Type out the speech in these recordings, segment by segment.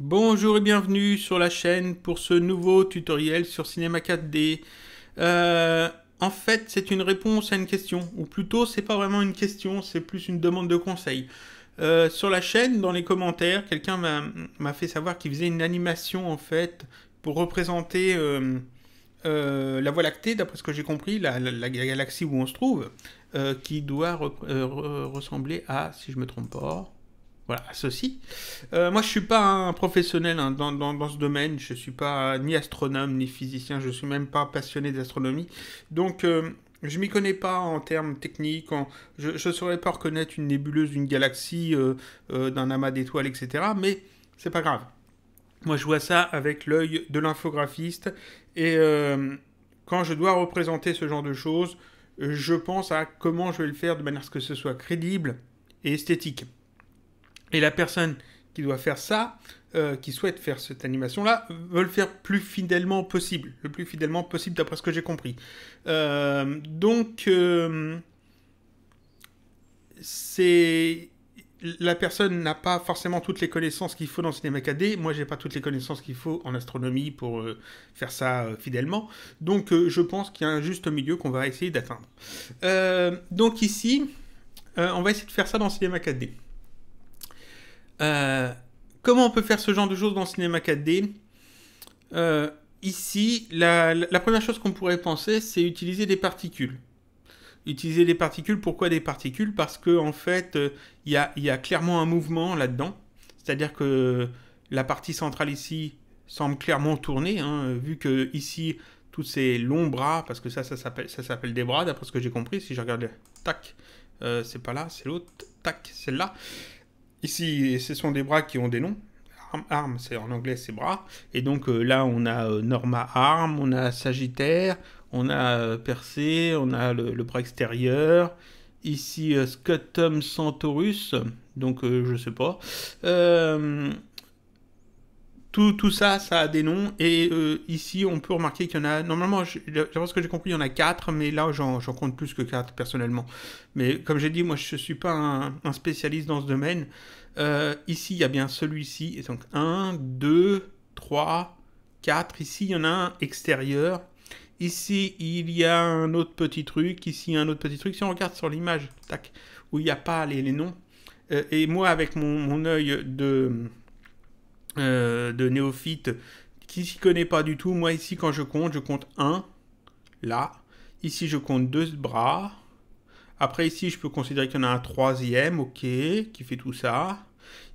Bonjour et bienvenue sur la chaîne pour ce nouveau tutoriel sur Cinema 4D. Euh, en fait, c'est une réponse à une question, ou plutôt, c'est pas vraiment une question, c'est plus une demande de conseil. Euh, sur la chaîne, dans les commentaires, quelqu'un m'a fait savoir qu'il faisait une animation en fait pour représenter euh, la Voie lactée, d'après ce que j'ai compris, la, galaxie où on se trouve, qui doit ressembler à, si je me trompe pas, voilà, ceci. Euh, moi, je suis pas un professionnel hein, dans, ce domaine. Je ne suis pas ni astronome ni physicien. Je ne suis même pas passionné d'astronomie. Donc, euh, je m'y connais pas en termes techniques. Je ne saurais pas reconnaître une nébuleuse d'une galaxie, euh, d'un amas d'étoiles, etc. Mais c'est pas grave. Moi, je vois ça avec l'œil de l'infographiste. Et quand je dois représenter ce genre de choses, je pense à comment je vais le faire de manière à ce que ce soit crédible et esthétique. Et la personne qui doit faire ça, euh, qui souhaite faire cette animation-là, veut le faire plus fidèlement possible, le plus fidèlement possible d'après ce que j'ai compris. Euh, donc, euh, c'est la personne n'a pas forcément toutes les connaissances qu'il faut dans Cinéma 4D. Moi, j'ai pas toutes les connaissances qu'il faut en astronomie pour faire ça fidèlement. Donc, je pense qu'il y a un juste milieu qu'on va essayer d'atteindre. donc ici, on va essayer de faire ça dans Cinéma 4D. Euh, comment on peut faire ce genre de choses dans le cinéma 4D euh, Ici, la, première chose qu'on pourrait penser, c'est utiliser des particules. Utiliser des particules, pourquoi des particules Parce que en fait, euh, il y, a, clairement un mouvement là-dedans. C'est-à-dire que la partie centrale ici semble clairement tourner, hein, vu que ici, tous ces longs bras, parce que ça, ça s'appelle des bras, d'après ce que j'ai compris, si je regarde, tac, c'est pas là, c'est l'autre, tac, celle-là. Ici, ce sont des bras qui ont des noms. Arm, c'est en anglais, c'est bras. Et donc euh, là, on a euh, Norma Arm, on a Sagittaire, on a euh, Percé, on a le, bras extérieur. Ici, Scutum Centaurus, donc je sais pas. Tout, ça, ça a des noms. Et euh, ici, on peut remarquer qu'il y en a. Normalement, je, pense que j'ai compris, il y en a quatre. mais là, j'en compte plus que quatre, personnellement. Mais comme j'ai dit, moi, je ne suis pas un, spécialiste dans ce domaine. Euh, ici, il y a bien celui-ci. donc, 1, 2, 3, 4. Ici, il y en a un extérieur. Ici, il y a un autre petit truc. Ici, un autre petit truc. Si on regarde sur l'image, tac, où il n'y a pas les, noms. Euh, et moi, avec mon, mon œil de euh, de néophyte qui s'y connaît pas du tout. Moi ici, quand je compte, je compte un, là. Ici, je compte deux bras. Après, ici, je peux considérer qu'il y en a un troisième, ok, qui fait tout ça.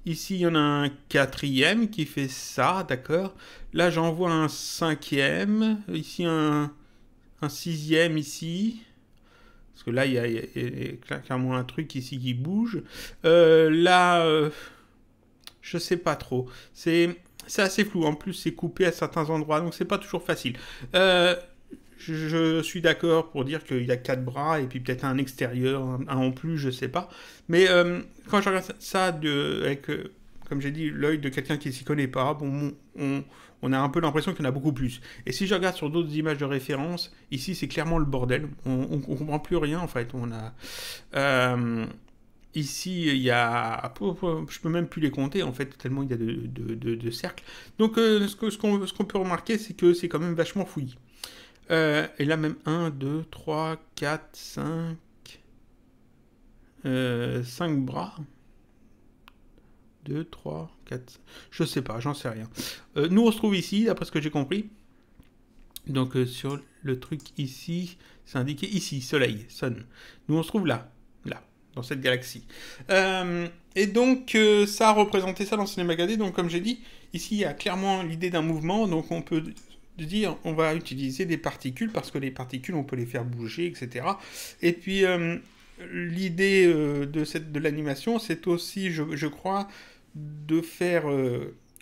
Ici, il y en a un quatrième qui fait ça, d'accord. Là, j'en vois un cinquième. Ici, un, un, sixième, ici. Parce que là, il y a, clairement un truc ici qui bouge. Euh, là... Euh, je sais pas trop. C'est assez flou. En plus, c'est coupé à certains endroits, donc c'est pas toujours facile. Euh, je suis d'accord pour dire qu'il y a quatre bras et puis peut-être un extérieur, un, en plus, je sais pas. Mais euh, quand je regarde ça de, avec, euh, comme j'ai dit, l'œil de quelqu'un qui ne s'y connaît pas, bon, on, a un peu l'impression qu'il y en a beaucoup plus. Et si je regarde sur d'autres images de référence, ici c'est clairement le bordel. On, ne comprend plus rien en fait. On a. Ici, il y a. Ah, je peux même plus les compter, en fait, tellement il y a de, cercles. Donc, euh, ce qu'on ce qu'on peut remarquer, c'est que c'est quand même vachement fouillis. Euh, et là, même 1, 2, 3, 4, 5. 5 bras. 2, 3, 4. Je sais pas, j'en sais rien. Euh, nous, on se trouve ici, d'après ce que j'ai compris. Donc, sur le truc ici, c'est indiqué ici, soleil, sun. Nous, on se trouve là dans cette galaxie. Euh, et donc, euh, ça a représenté ça dans Cinéma Gadé. Donc, comme j'ai dit, ici, il y a clairement l'idée d'un mouvement. Donc, on peut dire, on va utiliser des particules parce que les particules, on peut les faire bouger, etc. Et puis, euh, l'idée de, cette, de l'animation, c'est aussi, je, crois, de faire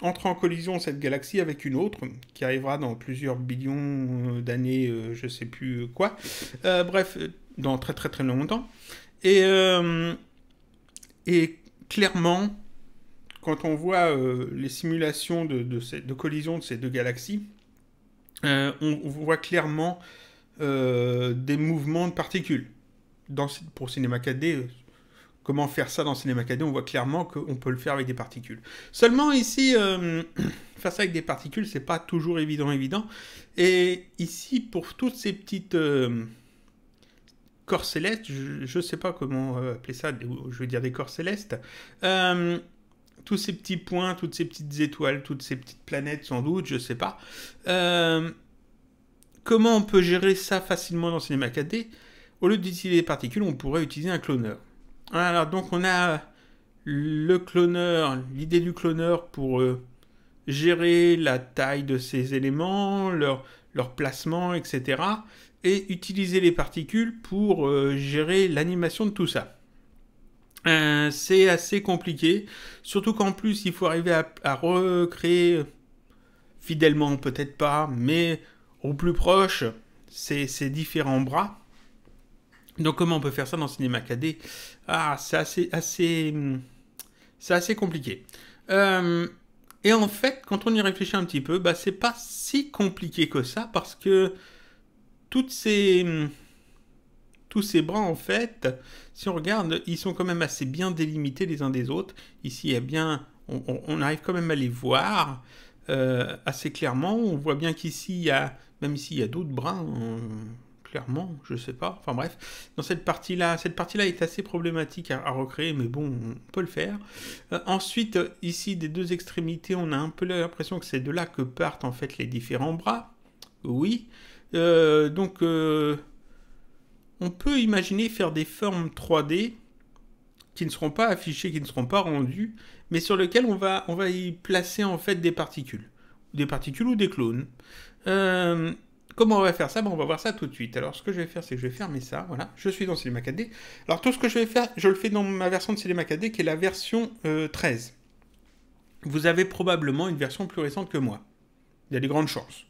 entrer en collision cette galaxie avec une autre qui arrivera dans plusieurs billions d'années, je sais plus quoi. bref, dans très très très longtemps. Euh, et, clairement, quand on voit euh, les simulations de, de, collision de ces deux galaxies, euh, on, voit clairement des mouvements de particules. Dans, pour Cinéma 4D, comment faire ça dans Cinéma 4D On voit clairement qu'on peut le faire avec des particules. Seulement ici, faire ça avec des particules, c'est pas toujours évident, évident. Et ici, pour toutes ces petites corps célestes, je ne sais pas comment euh, appeler ça, je veux dire des corps célestes. Euh, tous ces petits points, toutes ces petites étoiles, toutes ces petites planètes, sans doute, je ne sais pas. Euh, comment on peut gérer ça facilement dans Cinema 4D Au lieu d'utiliser des particules, on pourrait utiliser un cloneur. Alors, donc, on a le cloneur, l'idée du cloneur pour gérer la taille de ces éléments, leur, leur placement, etc et utiliser les particules pour euh, gérer l'animation de tout ça. Euh, c'est assez compliqué, surtout qu'en plus il faut arriver à, recréer fidèlement, peut-être pas, mais au plus proche ces, différents bras. Donc comment on peut faire ça dans cinéma 4D Ah, c'est assez, assez, c'est assez compliqué. Euh, et en fait, quand on y réfléchit un petit peu, bah c'est pas si compliqué que ça parce que ces tous ces bras, en fait, si on regarde, ils sont quand même assez bien délimités les uns des autres. Ici, il bien, on, arrive quand même à les voir euh, assez clairement. On voit bien qu'ici, il y a, même ici, il y a d'autres bras, euh, clairement, je ne sais pas. Enfin bref, dans cette partie-là, cette partie-là est assez problématique à, recréer, mais bon, on peut le faire. Euh, ensuite, ici, des deux extrémités, on a un peu l'impression que c'est de là que partent, en fait, les différents bras. Oui, euh, donc, euh, on peut imaginer faire des formes 3D qui ne seront pas affichées, qui ne seront pas rendues, mais sur lesquelles on va, on va y placer en fait des particules. Des particules ou des clones. Euh, comment on va faire ça ben, On va voir ça tout de suite. Alors, ce que je vais faire, c'est que je vais fermer ça. Voilà, je suis dans Cinema 4D. Alors, tout ce que je vais faire, je le fais dans ma version de Cinema 4D qui est la version 13. Vous avez probablement une version plus récente que moi. Il y a des grandes chances.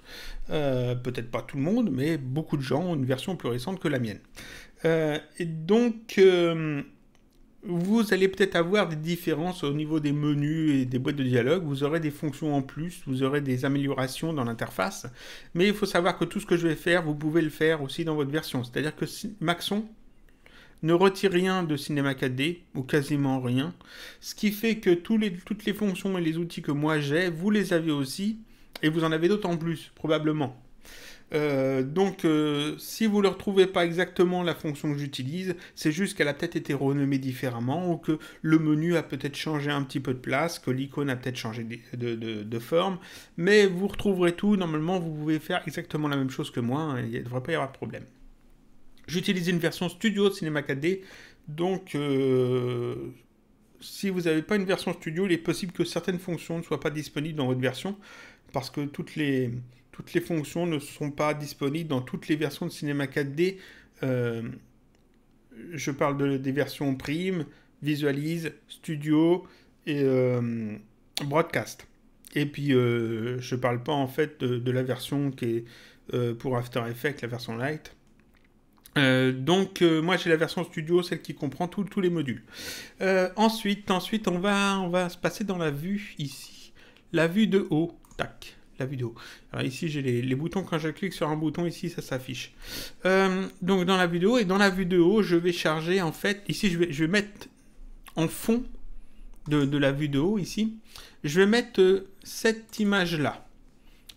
Euh, peut-être pas tout le monde, mais beaucoup de gens ont une version plus récente que la mienne. Euh, et donc, euh, vous allez peut-être avoir des différences au niveau des menus et des boîtes de dialogue. Vous aurez des fonctions en plus, vous aurez des améliorations dans l'interface. Mais il faut savoir que tout ce que je vais faire, vous pouvez le faire aussi dans votre version. C'est-à-dire que Maxon ne retire rien de Cinema 4D, ou quasiment rien. Ce qui fait que toutes les fonctions et les outils que moi j'ai, vous les avez aussi. Et vous en avez d'autres en plus, probablement. Euh, donc, euh, si vous ne retrouvez pas exactement la fonction que j'utilise, c'est juste qu'elle a peut-être été renommée différemment ou que le menu a peut-être changé un petit peu de place, que l'icône a peut-être changé de, forme. Mais vous retrouverez tout. Normalement, vous pouvez faire exactement la même chose que moi. Hein. il ne devrait pas y avoir de problème. J'utilise une version studio de Cinema 4D. Donc, euh, si vous n'avez pas une version studio, il est possible que certaines fonctions ne soient pas disponibles dans votre version, parce que toutes les, toutes les fonctions ne sont pas disponibles dans toutes les versions de Cinema 4D. Euh, je parle des versions prime, visualise, studio et euh, broadcast. Et puis, euh, je ne parle pas en fait de, de, la version qui est pour After Effects, la version light. Euh, donc euh, moi j'ai la version studio, celle qui comprend tous les modules. Euh, ensuite, ensuite on va, on va se passer dans la vue ici, la vue de haut, tac, la vue de haut. Alors ici j'ai les, boutons quand je clique sur un bouton ici ça s'affiche. donc dans la vue de haut et dans la vue de haut je vais charger en fait ici je vais, je vais mettre en fond de, de, la vue de haut ici, je vais mettre cette image là,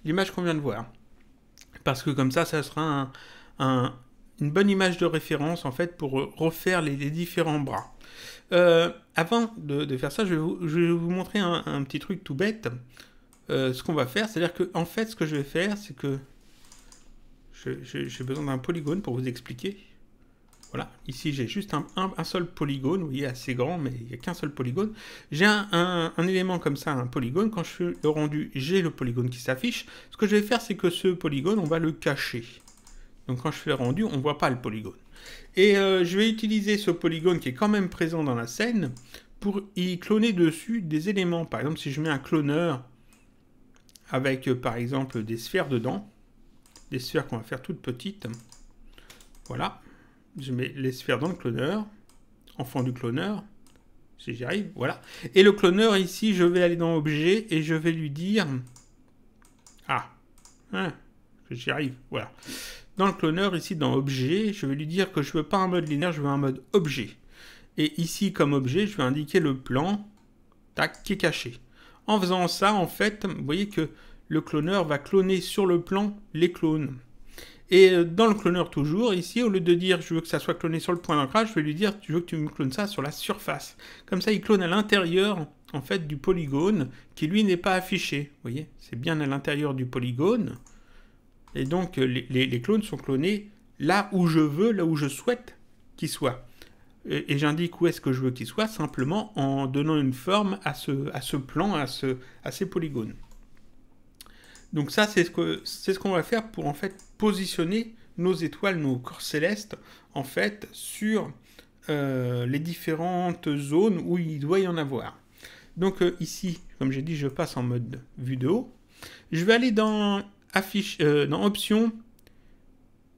l'image qu'on vient de voir, parce que comme ça ça sera un une bonne image de référence en fait pour euh, refaire les, différents bras. Euh, avant de, faire ça, je vais vous, montrer un, petit truc tout bête. Euh, ce qu'on va faire, c'est-à-dire que en fait, ce que je vais faire, c'est que j'ai besoin d'un polygone pour vous expliquer. Voilà, ici j'ai juste un, seul polygone, vous voyez, assez grand, mais il n'y a qu'un seul polygone. J'ai un, un, élément comme ça, un polygone, quand je fais le rendu, j'ai le polygone qui s'affiche. Ce que je vais faire, c'est que ce polygone, on va le cacher. Donc quand je fais rendu, on ne voit pas le polygone. Et euh, je vais utiliser ce polygone qui est quand même présent dans la scène pour y cloner dessus des éléments. Par exemple, si je mets un cloneur avec, euh, par exemple, des sphères dedans, des sphères qu'on va faire toutes petites, voilà, je mets les sphères dans le cloneur, enfant du cloneur, si j'y arrive, voilà. Et le cloneur, ici, je vais aller dans Objet et je vais lui dire... Ah, hein, j'y arrive, voilà. Dans le cloneur, ici, dans objet, je vais lui dire que je veux pas un mode linéaire, je veux un mode objet. Et ici, comme objet, je vais indiquer le plan tac, qui est caché. En faisant ça, en fait, vous voyez que le cloneur va cloner sur le plan les clones. Et euh, dans le cloneur toujours, ici, au lieu de dire je veux que ça soit cloné sur le point d'ancrage, je vais lui dire je veux que tu me clones ça sur la surface. Comme ça, il clone à l'intérieur en fait du polygone qui lui n'est pas affiché. Vous voyez, c'est bien à l'intérieur du polygone. Et donc, euh, les, clones sont clonés là où je veux, là où je souhaite qu'ils soient. Et, j'indique où est-ce que je veux qu'ils soient, simplement en donnant une forme à ce, à ce plan, à, ce, à ces polygones. Donc ça, c'est ce qu'on ce qu'on va faire pour en fait positionner nos étoiles, nos corps célestes, en fait, sur euh, les différentes zones où il doit y en avoir. Donc euh, ici, comme j'ai dit, je passe en mode vue de haut. Je vais aller dans affiche, euh, option,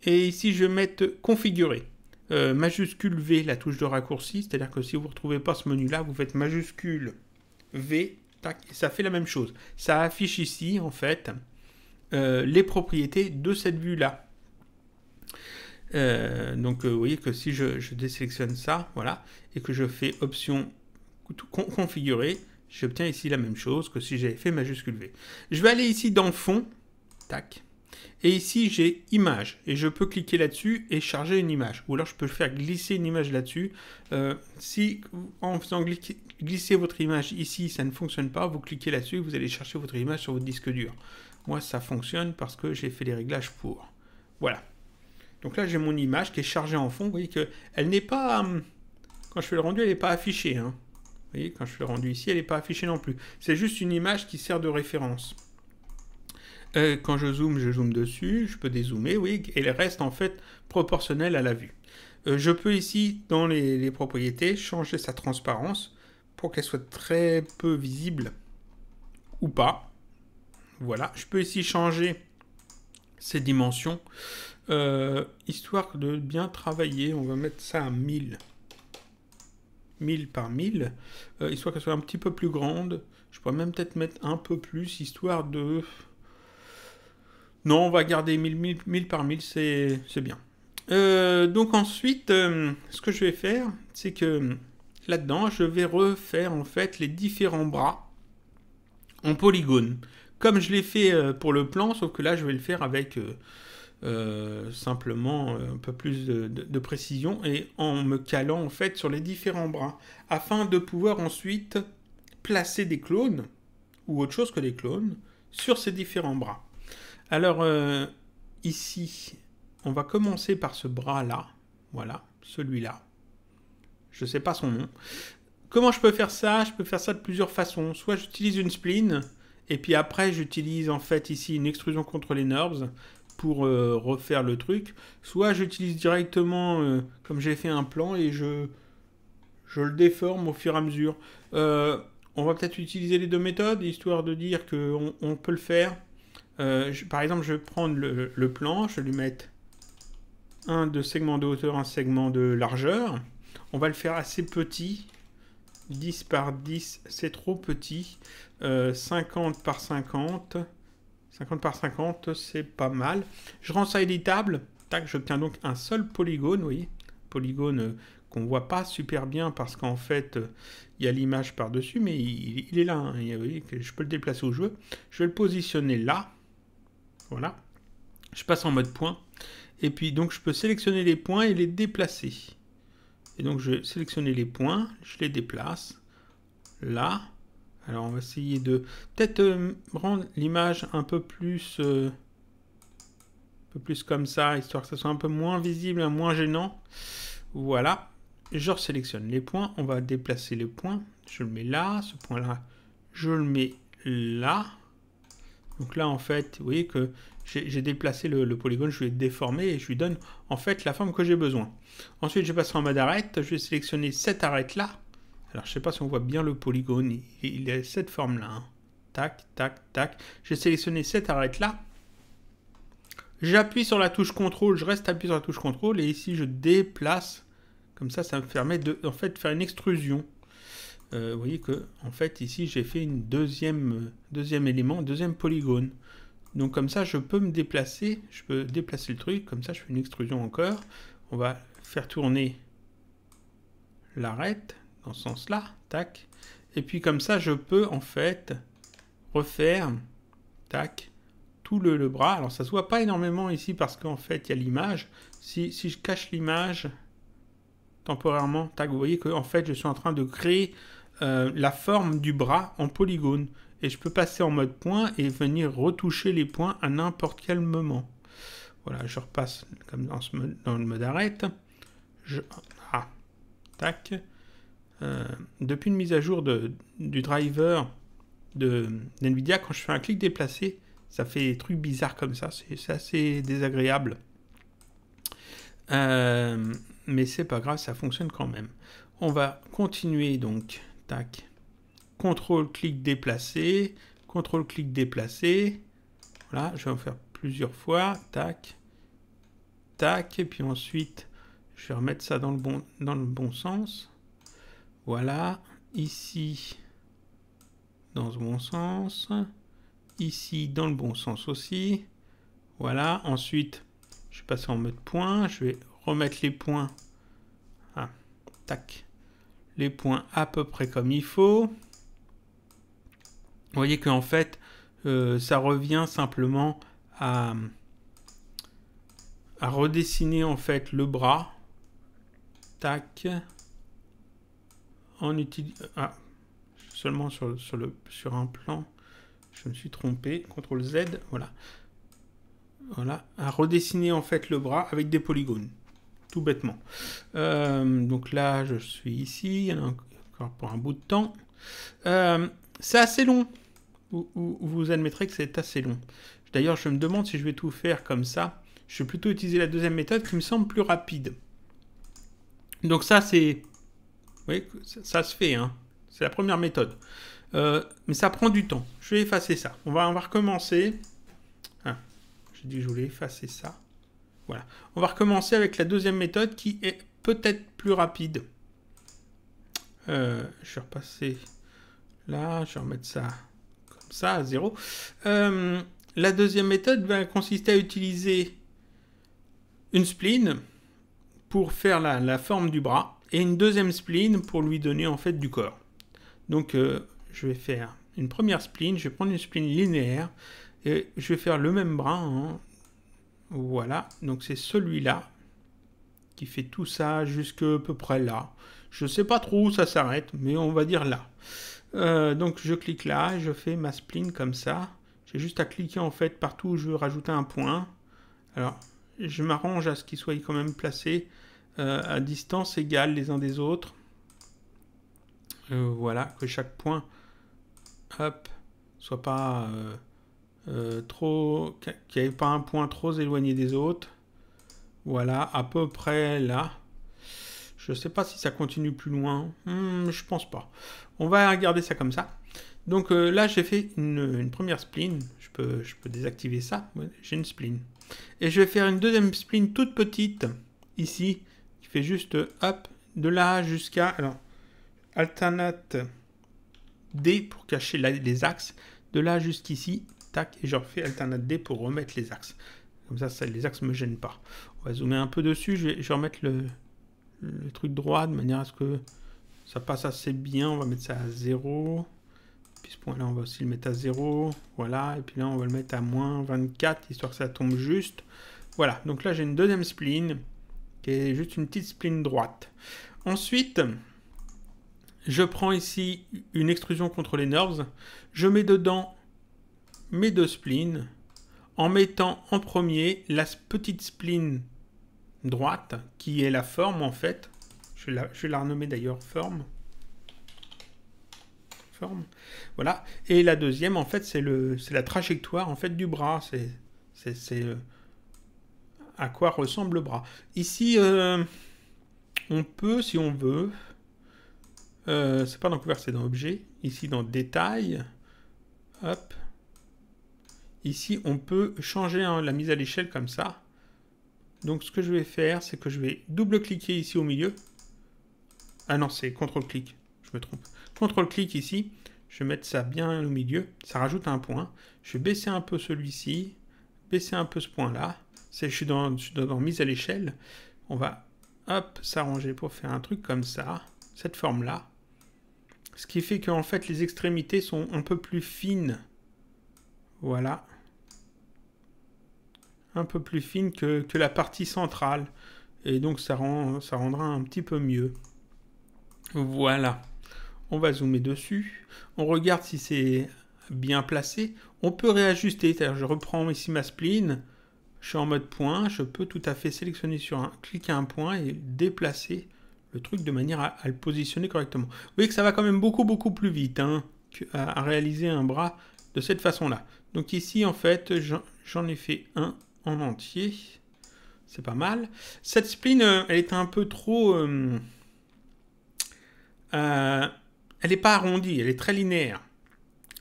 et ici je vais mettre configurer. Euh, majuscule V, la touche de raccourci, c'est-à-dire que si vous ne retrouvez pas ce menu-là, vous faites majuscule V, et ça fait la même chose. Ça affiche ici, en fait, euh, les propriétés de cette vue-là. donc vous voyez que si je, désélectionne ça, voilà, et que je fais option configurer, j'obtiens ici la même chose que si j'avais fait majuscule V. Je vais aller ici dans fond, Tac. Et ici, j'ai image. Et je peux cliquer là-dessus et charger une image. Ou alors, je peux faire glisser une image là-dessus. Euh, si en faisant glisser votre image ici, ça ne fonctionne pas, vous cliquez là-dessus, et vous allez chercher votre image sur votre disque dur. Moi, ça fonctionne parce que j'ai fait les réglages pour. Voilà. Donc là, j'ai mon image qui est chargée en fond. Vous voyez qu'elle n'est pas... Hum, quand je fais le rendu, elle n'est pas affichée. Hein. Vous voyez, quand je fais le rendu ici, elle n'est pas affichée non plus. C'est juste une image qui sert de référence. Euh, quand je zoome, je zoome dessus, je peux dézoomer, oui, et elle reste en fait proportionnelle à la vue. Euh, je peux ici, dans les, propriétés, changer sa transparence pour qu'elle soit très peu visible ou pas. Voilà, je peux ici changer ses dimensions, euh, histoire de bien travailler. On va mettre ça à 1000. 1000 par 1000, histoire qu'elle soit un petit peu plus grande. Je pourrais même peut-être mettre un peu plus, histoire de non, on va garder 1000, par 1000, c'est bien. Euh, donc ensuite, euh, ce que je vais faire, c'est que là-dedans, je vais refaire en fait les différents bras en polygone. Comme je l'ai fait euh, pour le plan, sauf que là, je vais le faire avec simplement un peu plus de, de, précision et en me calant en fait sur les différents bras afin de pouvoir ensuite placer des clones ou autre chose que des clones sur ces différents bras. Alors, euh, ici, on va commencer par ce bras-là. Voilà, celui-là. Je ne sais pas son nom. Comment je peux faire ça Je peux faire ça de plusieurs façons. Soit j'utilise une spline, et puis après j'utilise en fait ici une extrusion contre les nerves pour euh, refaire le truc. Soit j'utilise directement, euh, comme j'ai fait un plan, et je, je le déforme au fur et à mesure. on va peut-être utiliser les deux méthodes, histoire de dire qu'on on peut le faire. Euh, par exemple, je vais prendre le, plan, je vais lui mettre un de segment de hauteur, un segment de largeur. On va le faire assez petit. 10 par 10, c'est trop petit. 50 euh, par 50. 50 par 50, c'est pas mal. Je rends ça éditable. Tac, j'obtiens donc un seul polygone, oui, Polygone qu'on euh, qu'on voit pas super bien parce qu'en fait, il y a l'image par-dessus, mais il, est là. Hein. je peux le déplacer où je veux. Je vais le positionner là. Voilà. Je passe en mode point. Et puis donc je peux sélectionner les points et les déplacer. Et donc je vais sélectionner les points, je les déplace. Là. Alors on va essayer de peut-être euh, rendre l'image un peu plus... Euh, un peu plus comme ça, histoire que ça soit un peu moins visible, hein, moins gênant. Voilà. Je sélectionne les points. On va déplacer les points. Je le mets là. Ce point-là, je le mets là. Donc là, en fait, vous voyez que j'ai déplacé le, polygone, je vais ai déformé et je lui donne en fait la forme que j'ai besoin. Ensuite, je passer en mode arête, je vais sélectionner cette arête-là. Alors, je ne sais pas si on voit bien le polygone, il, a cette forme-là. Hein. Tac, tac, tac. J'ai sélectionné cette arête-là. J'appuie sur la touche contrôle, je reste appuyé sur la touche contrôle et ici, je déplace. Comme ça, ça me permet de en fait, faire une extrusion. Euh, vous voyez que en fait ici j'ai fait une deuxième euh, deuxième élément, deuxième polygone. Donc comme ça je peux me déplacer, je peux déplacer le truc, comme ça je fais une extrusion encore. On va faire tourner l'arête dans ce sens-là, tac. Et puis comme ça je peux en fait refaire, tac, tout le, bras. Alors ça se voit pas énormément ici parce qu'en fait il y a l'image. Si, je cache l'image temporairement, tac, vous voyez que en fait je suis en train de créer euh, la forme du bras en polygone. Et je peux passer en mode point et venir retoucher les points à n'importe quel moment. Voilà, je repasse comme dans, ce mode, dans le mode arrête. Je... Ah, tac. Euh, depuis une mise à jour de, du driver de NVIDIA, quand je fais un clic déplacé, ça fait des trucs bizarres comme ça. C'est assez désagréable. Euh, mais c'est pas grave, ça fonctionne quand même. On va continuer donc Tac. Contrôle-clic déplacer Contrôle-clic déplacer Voilà, je vais en faire plusieurs fois. Tac. Tac. Et puis ensuite, je vais remettre ça dans le bon, dans le bon sens. Voilà. Ici, dans ce bon sens. Ici, dans le bon sens aussi. Voilà. Ensuite, je vais passer en mode point. Je vais remettre les points. Ah, tac les points à peu près comme il faut. Vous voyez qu'en fait, euh, ça revient simplement à, à redessiner en fait le bras. Tac. En utilisant... Ah, seulement sur, le, sur un plan. Je me suis trompé. CTRL Z, voilà. Voilà. À redessiner en fait le bras avec des polygones tout bêtement. Euh, donc là, je suis ici, il y en a encore pour un bout de temps. Euh, c'est assez long. Vous, vous, admettrez que c'est assez long. D'ailleurs, je me demande si je vais tout faire comme ça. Je vais plutôt utiliser la deuxième méthode qui me semble plus rapide. Donc ça, c'est... Oui, ça, ça, se fait. Hein. C'est la première méthode. Euh, mais ça prend du temps. Je vais effacer ça. On va, recommencer. Ah, j'ai dit que je voulais effacer ça. Voilà. On va recommencer avec la deuxième méthode qui est peut-être plus rapide. Euh, je vais repasser là, je vais remettre ça comme ça, à zéro. Euh, la deuxième méthode va consister à utiliser une spline pour faire la, forme du bras et une deuxième spline pour lui donner en fait du corps. Donc euh, je vais faire une première spline, je vais prendre une spline linéaire et je vais faire le même bras, hein, voilà, donc c'est celui-là qui fait tout ça jusque à peu près là. Je ne sais pas trop où ça s'arrête, mais on va dire là. Euh, donc je clique là, je fais ma spline comme ça. J'ai juste à cliquer en fait partout où je veux rajouter un point. Alors, je m'arrange à ce qu'ils soient quand même placés euh, à distance égale les uns des autres. Euh, voilà, que chaque point, hop, soit pas euh, trop, qu'il n'y avait pas un point trop éloigné des autres. Voilà, à peu près là. Je ne sais pas si ça continue plus loin. Hmm, je pense pas. On va regarder ça comme ça. Donc euh, là, j'ai fait une, première spline. Je peux, je peux désactiver ça. j'ai une spline. Et je vais faire une deuxième spline toute petite, ici, qui fait juste, hop, de là jusqu'à... Alors, alternate D pour cacher les axes. De là jusqu'ici, et je refais alternate D pour remettre les axes. Comme ça, les axes me gênent pas. On va zoomer un peu dessus, je vais, remettre le, truc droit de manière à ce que ça passe assez bien. On va mettre ça à 0. Puis ce point-là, on va aussi le mettre à 0. Voilà, et puis là, on va le mettre à moins 24, histoire que ça tombe juste. Voilà, donc là, j'ai une deuxième spline, qui est juste une petite spline droite. Ensuite, je prends ici une extrusion contre les nerves, je mets dedans mes deux spleens en mettant en premier la petite spleen droite qui est la forme en fait. Je vais la, je renommer d'ailleurs forme. Forme. Voilà. Et la deuxième en fait c'est la trajectoire en fait du bras. C'est euh, à quoi ressemble le bras. Ici euh, on peut si on veut. Euh, c'est pas dans couvert, c'est dans objet. Ici dans détail. Hop. Ici, on peut changer hein, la mise à l'échelle comme ça. Donc ce que je vais faire, c'est que je vais double-cliquer ici au milieu. Ah non, c'est CTRL-clic, je me trompe. CTRL-clic ici, je vais mettre ça bien au milieu, ça rajoute un point. Je vais baisser un peu celui-ci, baisser un peu ce point-là. Je suis dans, je suis dans, mise à l'échelle. On va, s'arranger pour faire un truc comme ça, cette forme-là. Ce qui fait qu'en fait, les extrémités sont un peu plus fines voilà. Un peu plus fine que, la partie centrale. Et donc ça, rend, ça rendra un petit peu mieux. Voilà. On va zoomer dessus. On regarde si c'est bien placé. On peut réajuster. je reprends ici ma spline. Je suis en mode point. Je peux tout à fait sélectionner sur un... Cliquer un point et déplacer le truc de manière à, le positionner correctement. Vous voyez que ça va quand même beaucoup beaucoup plus vite hein, à réaliser un bras de cette façon-là. Donc ici, en fait, j'en ai fait un en entier. C'est pas mal. Cette spline, euh, elle est un peu trop... Euh, euh, elle n'est pas arrondie, elle est très linéaire.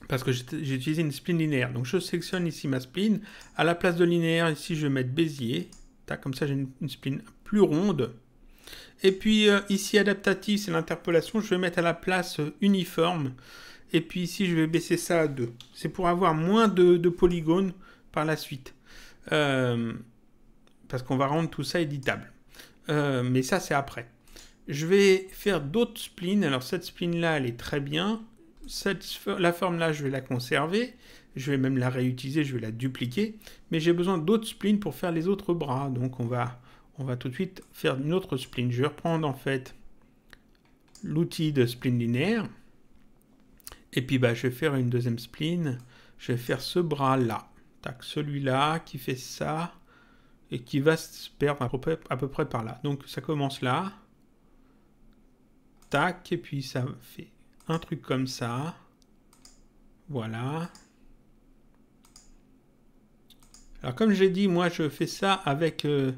Parce que j'ai utilisé une spline linéaire. Donc je sélectionne ici ma spline. À la place de linéaire, ici, je vais mettre Bézier. Comme ça, j'ai une, une, spline plus ronde. Et puis ici, adaptatif, c'est l'interpolation. Je vais mettre à la place uniforme. Et puis ici, je vais baisser ça à 2. C'est pour avoir moins de, polygones par la suite. Euh, parce qu'on va rendre tout ça éditable. Euh, mais ça, c'est après. Je vais faire d'autres splines. Alors cette spline-là, elle est très bien. Cette, la forme-là, je vais la conserver. Je vais même la réutiliser, je vais la dupliquer. Mais j'ai besoin d'autres splines pour faire les autres bras. Donc on va, on va tout de suite faire une autre spline. Je vais reprendre en fait l'outil de spline linéaire. Et puis bah, je vais faire une deuxième spline. Je vais faire ce bras-là. Tac, celui-là qui fait ça et qui va se perdre à peu, près, par là. Donc ça commence là. Tac, et puis ça fait un truc comme ça. Voilà. Alors comme j'ai dit, moi je fais ça avec euh,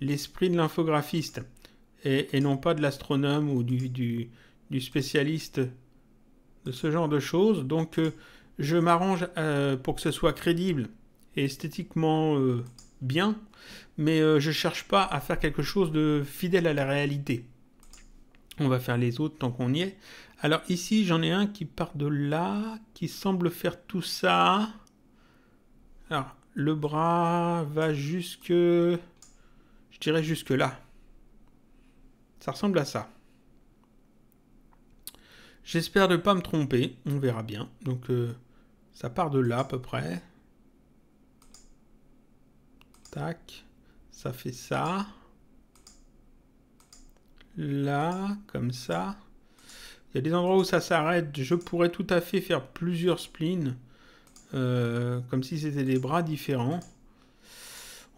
l'esprit de l'infographiste et, non pas de l'astronome ou du, du spécialiste ce genre de choses. Donc euh, je m'arrange euh, pour que ce soit crédible et esthétiquement euh, bien, mais je cherche pas à faire quelque chose de fidèle à la réalité. On va faire les autres tant qu'on y est. Alors ici, j'en ai un qui part de là, qui semble faire tout ça. Alors, le bras va jusque... Je dirais jusque là. Ça ressemble à ça. J'espère ne pas me tromper, on verra bien. Donc euh, ça part de là à peu près. Tac, ça fait ça. Là, comme ça. Il y a des endroits où ça s'arrête. Je pourrais tout à fait faire plusieurs splines. Euh, comme si c'était des bras différents.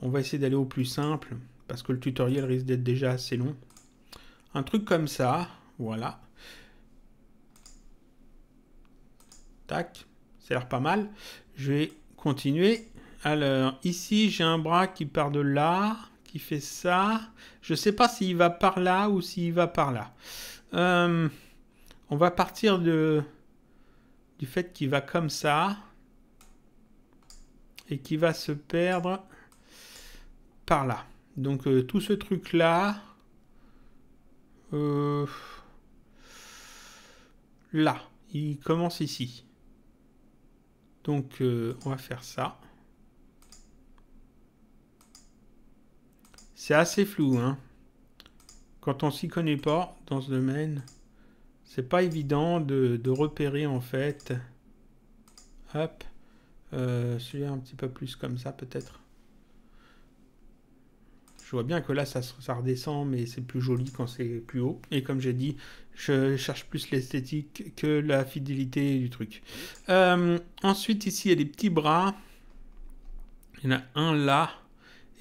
On va essayer d'aller au plus simple. Parce que le tutoriel risque d'être déjà assez long. Un truc comme ça. Voilà. Tac, ça a l'air pas mal. Je vais continuer. Alors, ici, j'ai un bras qui part de là, qui fait ça. Je ne sais pas s'il va par là ou s'il va par là. Euh, on va partir de, du fait qu'il va comme ça et qu'il va se perdre par là. Donc, euh, tout ce truc-là... Euh, là, il commence ici. Donc euh, on va faire ça. C'est assez flou, hein. Quand on s'y connaît pas dans ce domaine, c'est pas évident de, repérer en fait. Hop, euh, celui-là un petit peu plus comme ça peut-être je vois bien que là, ça, ça redescend, mais c'est plus joli quand c'est plus haut. Et comme j'ai dit, je cherche plus l'esthétique que la fidélité du truc. Euh, ensuite, ici, il y a des petits bras. Il y en a un là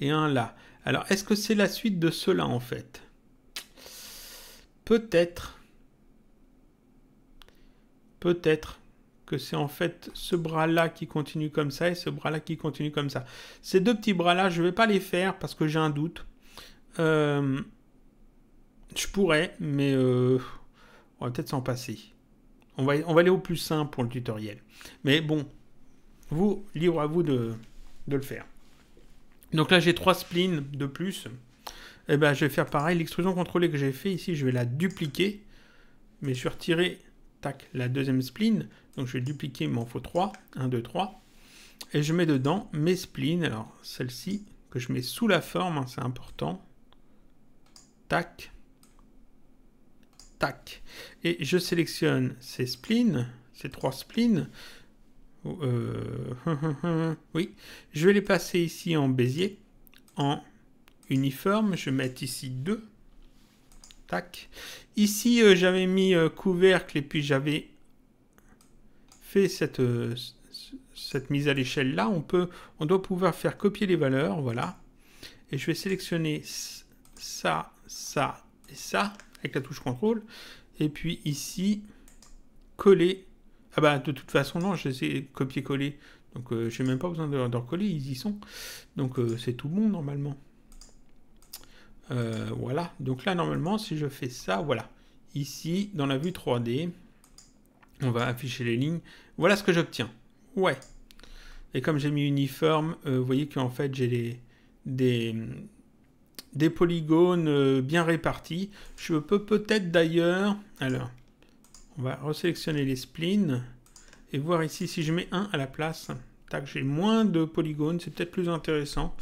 et un là. Alors, est-ce que c'est la suite de cela en fait Peut-être. Peut-être que c'est en fait ce bras-là qui continue comme ça et ce bras-là qui continue comme ça. Ces deux petits bras-là, je ne vais pas les faire parce que j'ai un doute. Euh, je pourrais, mais euh, on va peut-être s'en passer. On va, on va aller au plus simple pour le tutoriel. Mais bon, vous, libre à vous de, le faire. Donc là, j'ai trois splines de plus. Et eh ben, je vais faire pareil. L'extrusion contrôlée que j'ai fait ici, je vais la dupliquer. Mais je vais retirer tac, la deuxième spleen. Donc je vais dupliquer, il m'en faut 3. 1, 2, 3. Et je mets dedans mes spleens. Alors celle-ci, que je mets sous la forme, hein, c'est important. Tac. Tac. Et je sélectionne ces spleens. ces trois spleens. Euh, oui, je vais les passer ici en Bézier, en uniforme. Je vais mettre ici 2. Tac. Ici, euh, j'avais mis euh, couvercle et puis j'avais euh, cette, mise à l'échelle là, on, peut, on doit pouvoir faire copier les valeurs, voilà. Et je vais sélectionner ça, ça et ça avec la touche contrôle. Et puis ici, coller. Ah bah de toute façon non, je sais copier-coller. Donc euh, j'ai même pas besoin de, recoller, ils y sont. Donc euh, c'est tout bon normalement. voilà, donc là normalement si je fais ça, voilà. Ici, dans la vue 3D, on va afficher les lignes voilà ce que j'obtiens. Ouais. Et comme j'ai mis uniforme, euh, vous voyez qu'en fait j'ai des, des polygones euh, bien répartis. Je peux peut-être d'ailleurs... Alors, on va resélectionner les spleens. et voir ici si je mets un à la place. Tac, j'ai moins de polygones, c'est peut-être plus intéressant.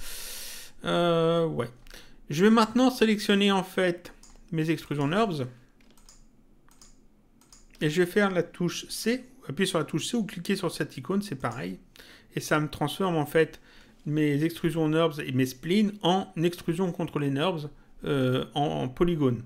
Euh, ouais. Je vais maintenant sélectionner en fait mes extrusions nerves Et je vais faire la touche C appuyer sur la touche C ou cliquer sur cette icône, c'est pareil. Et ça me transforme en fait mes extrusions NURBS et mes spleens en extrusion contre les NURBS euh, en, polygones. polygone.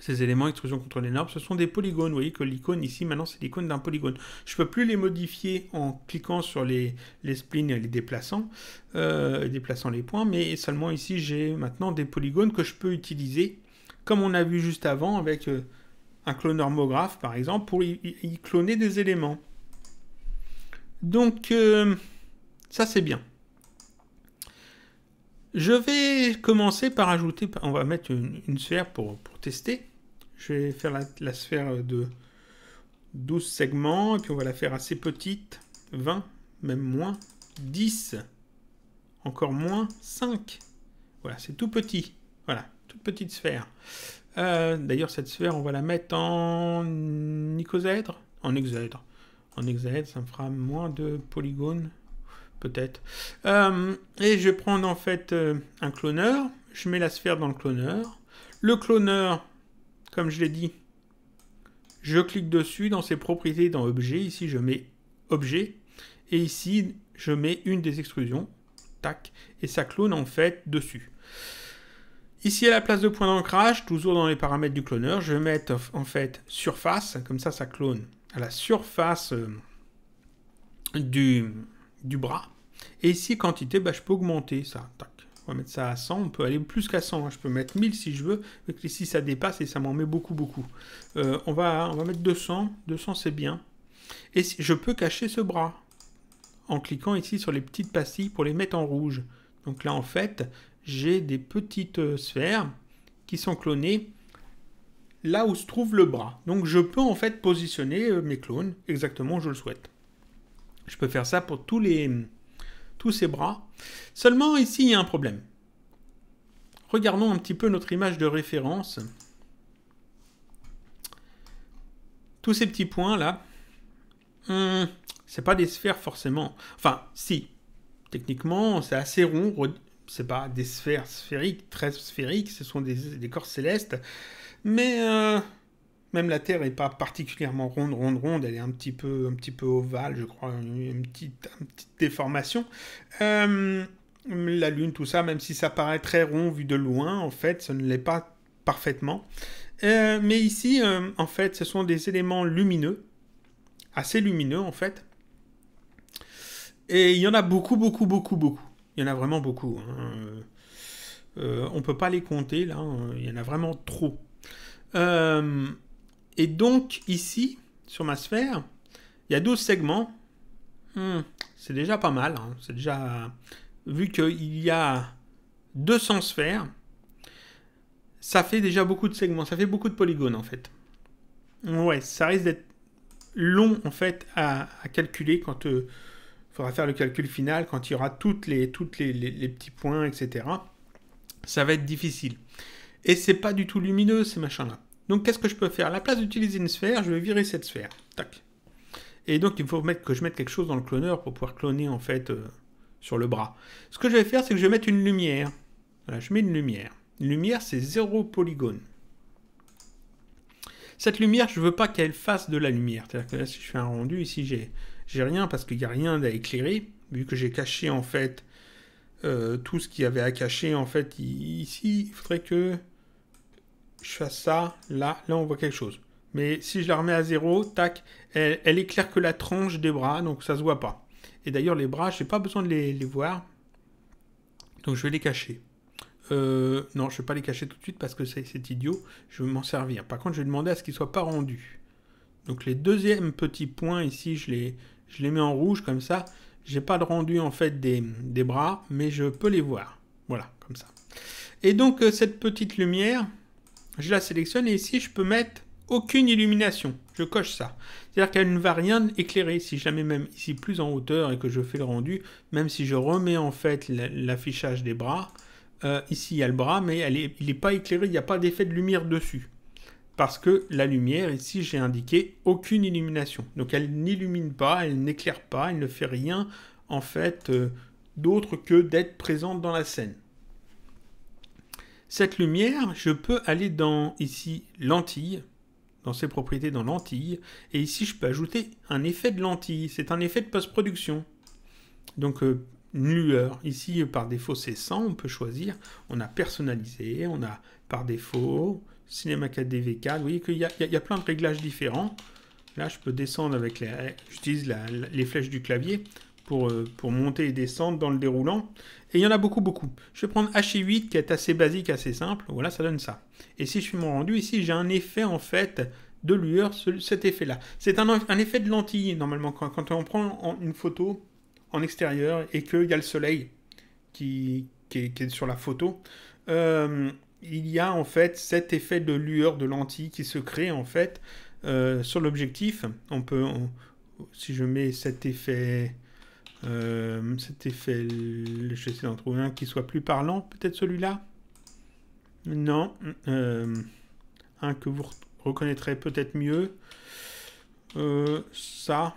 Ces éléments extrusion contre les NURBS, ce sont des polygones. Vous voyez que l'icône ici, maintenant, c'est l'icône d'un polygone. Je ne peux plus les modifier en cliquant sur les, les et les déplaçant, euh, déplaçant les points, mais seulement ici, j'ai maintenant des polygones que je peux utiliser, comme on a vu juste avant avec... Euh, un clonormographe par exemple, pour y, cloner des éléments. Donc euh, ça c'est bien. Je vais commencer par ajouter, on va mettre une, sphère pour, tester. Je vais faire la, la, sphère de 12 segments, et puis on va la faire assez petite, 20, même moins, 10, encore moins, 5. Voilà, c'est tout petit. Voilà petite sphère. Euh, d'ailleurs, cette sphère, on va la mettre en icosèdre En hexèdre, En hexèdre, ça me fera moins de polygones, peut-être. Euh, et je vais prendre en fait euh, un cloneur. Je mets la sphère dans le cloneur. Le cloneur, comme je l'ai dit, je clique dessus dans ses propriétés dans objet. Ici, je mets objet. Et ici, je mets une des extrusions. Tac. Et ça clone en fait dessus. Ici, à la place de point d'ancrage, toujours dans les paramètres du cloneur, je vais mettre en fait surface, comme ça, ça clone à la surface euh, du, du bras. Et ici, quantité, bah, je peux augmenter ça. Tac. On va mettre ça à 100, on peut aller plus qu'à 100, hein. je peux mettre 1000 si je veux, mais ici ça dépasse et ça m'en met beaucoup, beaucoup. Euh, on, va, on va mettre 200, 200 c'est bien. Et je peux cacher ce bras en cliquant ici sur les petites pastilles pour les mettre en rouge. Donc là, en fait, j'ai des petites euh, sphères qui sont clonées là où se trouve le bras. Donc je peux en fait positionner euh, mes clones exactement où je le souhaite. Je peux faire ça pour tous, les, tous ces bras. Seulement ici, il y a un problème. Regardons un petit peu notre image de référence. Tous ces petits points là, hum, c'est pas des sphères forcément. Enfin, si, techniquement, c'est assez rond c'est pas des sphères sphériques, très sphériques, ce sont des, corps célestes, mais euh, même la Terre n'est pas particulièrement ronde, ronde, ronde, elle est un petit peu, un petit peu ovale, je crois, une, petite, une petite déformation. Euh, la Lune, tout ça, même si ça paraît très rond vu de loin, en fait, ce ne l'est pas parfaitement. Euh, mais ici, en fait, ce sont des éléments lumineux, assez lumineux en fait, et il y en a beaucoup, beaucoup, beaucoup, beaucoup. Il y en a vraiment beaucoup. Hein. Euh, on ne peut pas les compter, là. Hein. Il y en a vraiment trop. Euh, et donc, ici, sur ma sphère, il y a 12 segments. Hmm, c'est déjà pas mal. Hein. C'est déjà... Vu qu'il y a 200 sphères, ça fait déjà beaucoup de segments. Ça fait beaucoup de polygones, en fait. Ouais, ça risque d'être long, en fait, à, calculer quand... Euh, il faudra faire le calcul final quand il y aura toutes les, toutes les, petits points, etc. Ça va être difficile. Et c'est pas du tout lumineux, ces machins-là. Donc, qu'est-ce que je peux faire À la place d'utiliser une sphère, je vais virer cette sphère. Tac. Et donc, il faut mettre, que je mette quelque chose dans le cloneur pour pouvoir cloner, en fait, euh, sur le bras. Ce que je vais faire, c'est que je vais mettre une lumière. Voilà, je mets une lumière. Une lumière, c'est zéro polygone. Cette lumière, je ne veux pas qu'elle fasse de la lumière. C'est-à-dire que là, si je fais un rendu, ici, j'ai j'ai rien parce qu'il n'y a rien à éclairer, vu que j'ai caché en fait euh, tout ce qu'il y avait à cacher en fait ici. Il faudrait que je fasse ça, là, là on voit quelque chose. Mais si je la remets à zéro, tac, elle, elle éclaire que la tranche des bras, donc ça se voit pas. Et d'ailleurs les bras, j'ai pas besoin de les, voir, donc je vais les cacher. Euh, non, je ne vais pas les cacher tout de suite parce que c'est idiot, je vais m'en servir. Par contre, je vais demander à ce qu'ils ne soient pas rendus. Donc les deuxièmes petits points ici, je les, je les mets en rouge comme ça. J'ai pas de rendu en fait des, bras, mais je peux les voir. Voilà, comme ça. Et donc euh, cette petite lumière, je la sélectionne et ici je peux mettre aucune illumination. Je coche ça. C'est-à-dire qu'elle ne va rien éclairer. Si je la mets même ici plus en hauteur et que je fais le rendu, même si je remets en fait l'affichage des bras, euh, ici il y a le bras, mais elle est, il n'est pas éclairé, il n'y a pas d'effet de lumière dessus parce que la lumière, ici j'ai indiqué aucune illumination. Donc elle n'illumine pas, elle n'éclaire pas, elle ne fait rien en fait euh, d'autre que d'être présente dans la scène. Cette lumière, je peux aller dans ici lentille, dans ses propriétés dans lentille, et ici je peux ajouter un effet de lentille, c'est un effet de post-production. Donc euh, une lueur, ici par défaut c'est 100, on peut choisir, on a personnalisé, on a par défaut, Cinema 4D 4 Vous voyez qu'il y, a plein de réglages différents. Là, je peux descendre avec les... J'utilise les flèches du clavier pour, euh, pour monter et descendre dans le déroulant. Et il y en a beaucoup, beaucoup. Je vais prendre H8 qui est assez basique, assez simple. Voilà, ça donne ça. Et si je suis' mon rendu, ici, j'ai un effet, en fait, de lueur, cet effet-là. C'est un, effet de lentille, normalement. Quand, on prend une photo en extérieur et qu'il y a le soleil qui, est, sur la photo, euh, il y a en fait cet effet de lueur de lentille qui se crée en fait euh, sur l'objectif. On peut, si je mets cet effet, euh, cet effet, j'essaie d'en trouver un qui soit plus parlant, peut-être celui-là. Non, euh, un que vous reconnaîtrez peut-être mieux. ça,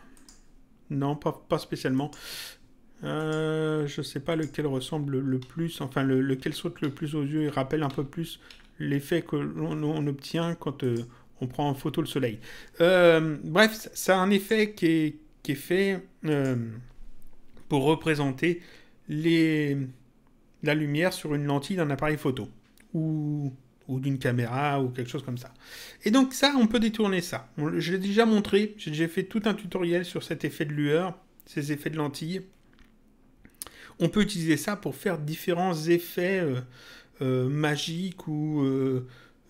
non, pas, pas spécialement. Euh, je sais pas lequel ressemble le plus, enfin lequel saute le plus aux yeux et rappelle un peu plus l'effet que l'on obtient quand euh, on prend en photo le soleil. Euh, bref, c'est un effet qui est, fait euh, pour représenter la lumière sur une lentille d'un appareil photo ou, d'une caméra ou quelque chose comme ça. Et donc ça, on peut détourner ça. Je l'ai déjà montré, j'ai fait tout un tutoriel sur cet effet de lueur, ces effets de lentille on peut utiliser ça pour faire différents effets euh, euh, magiques ou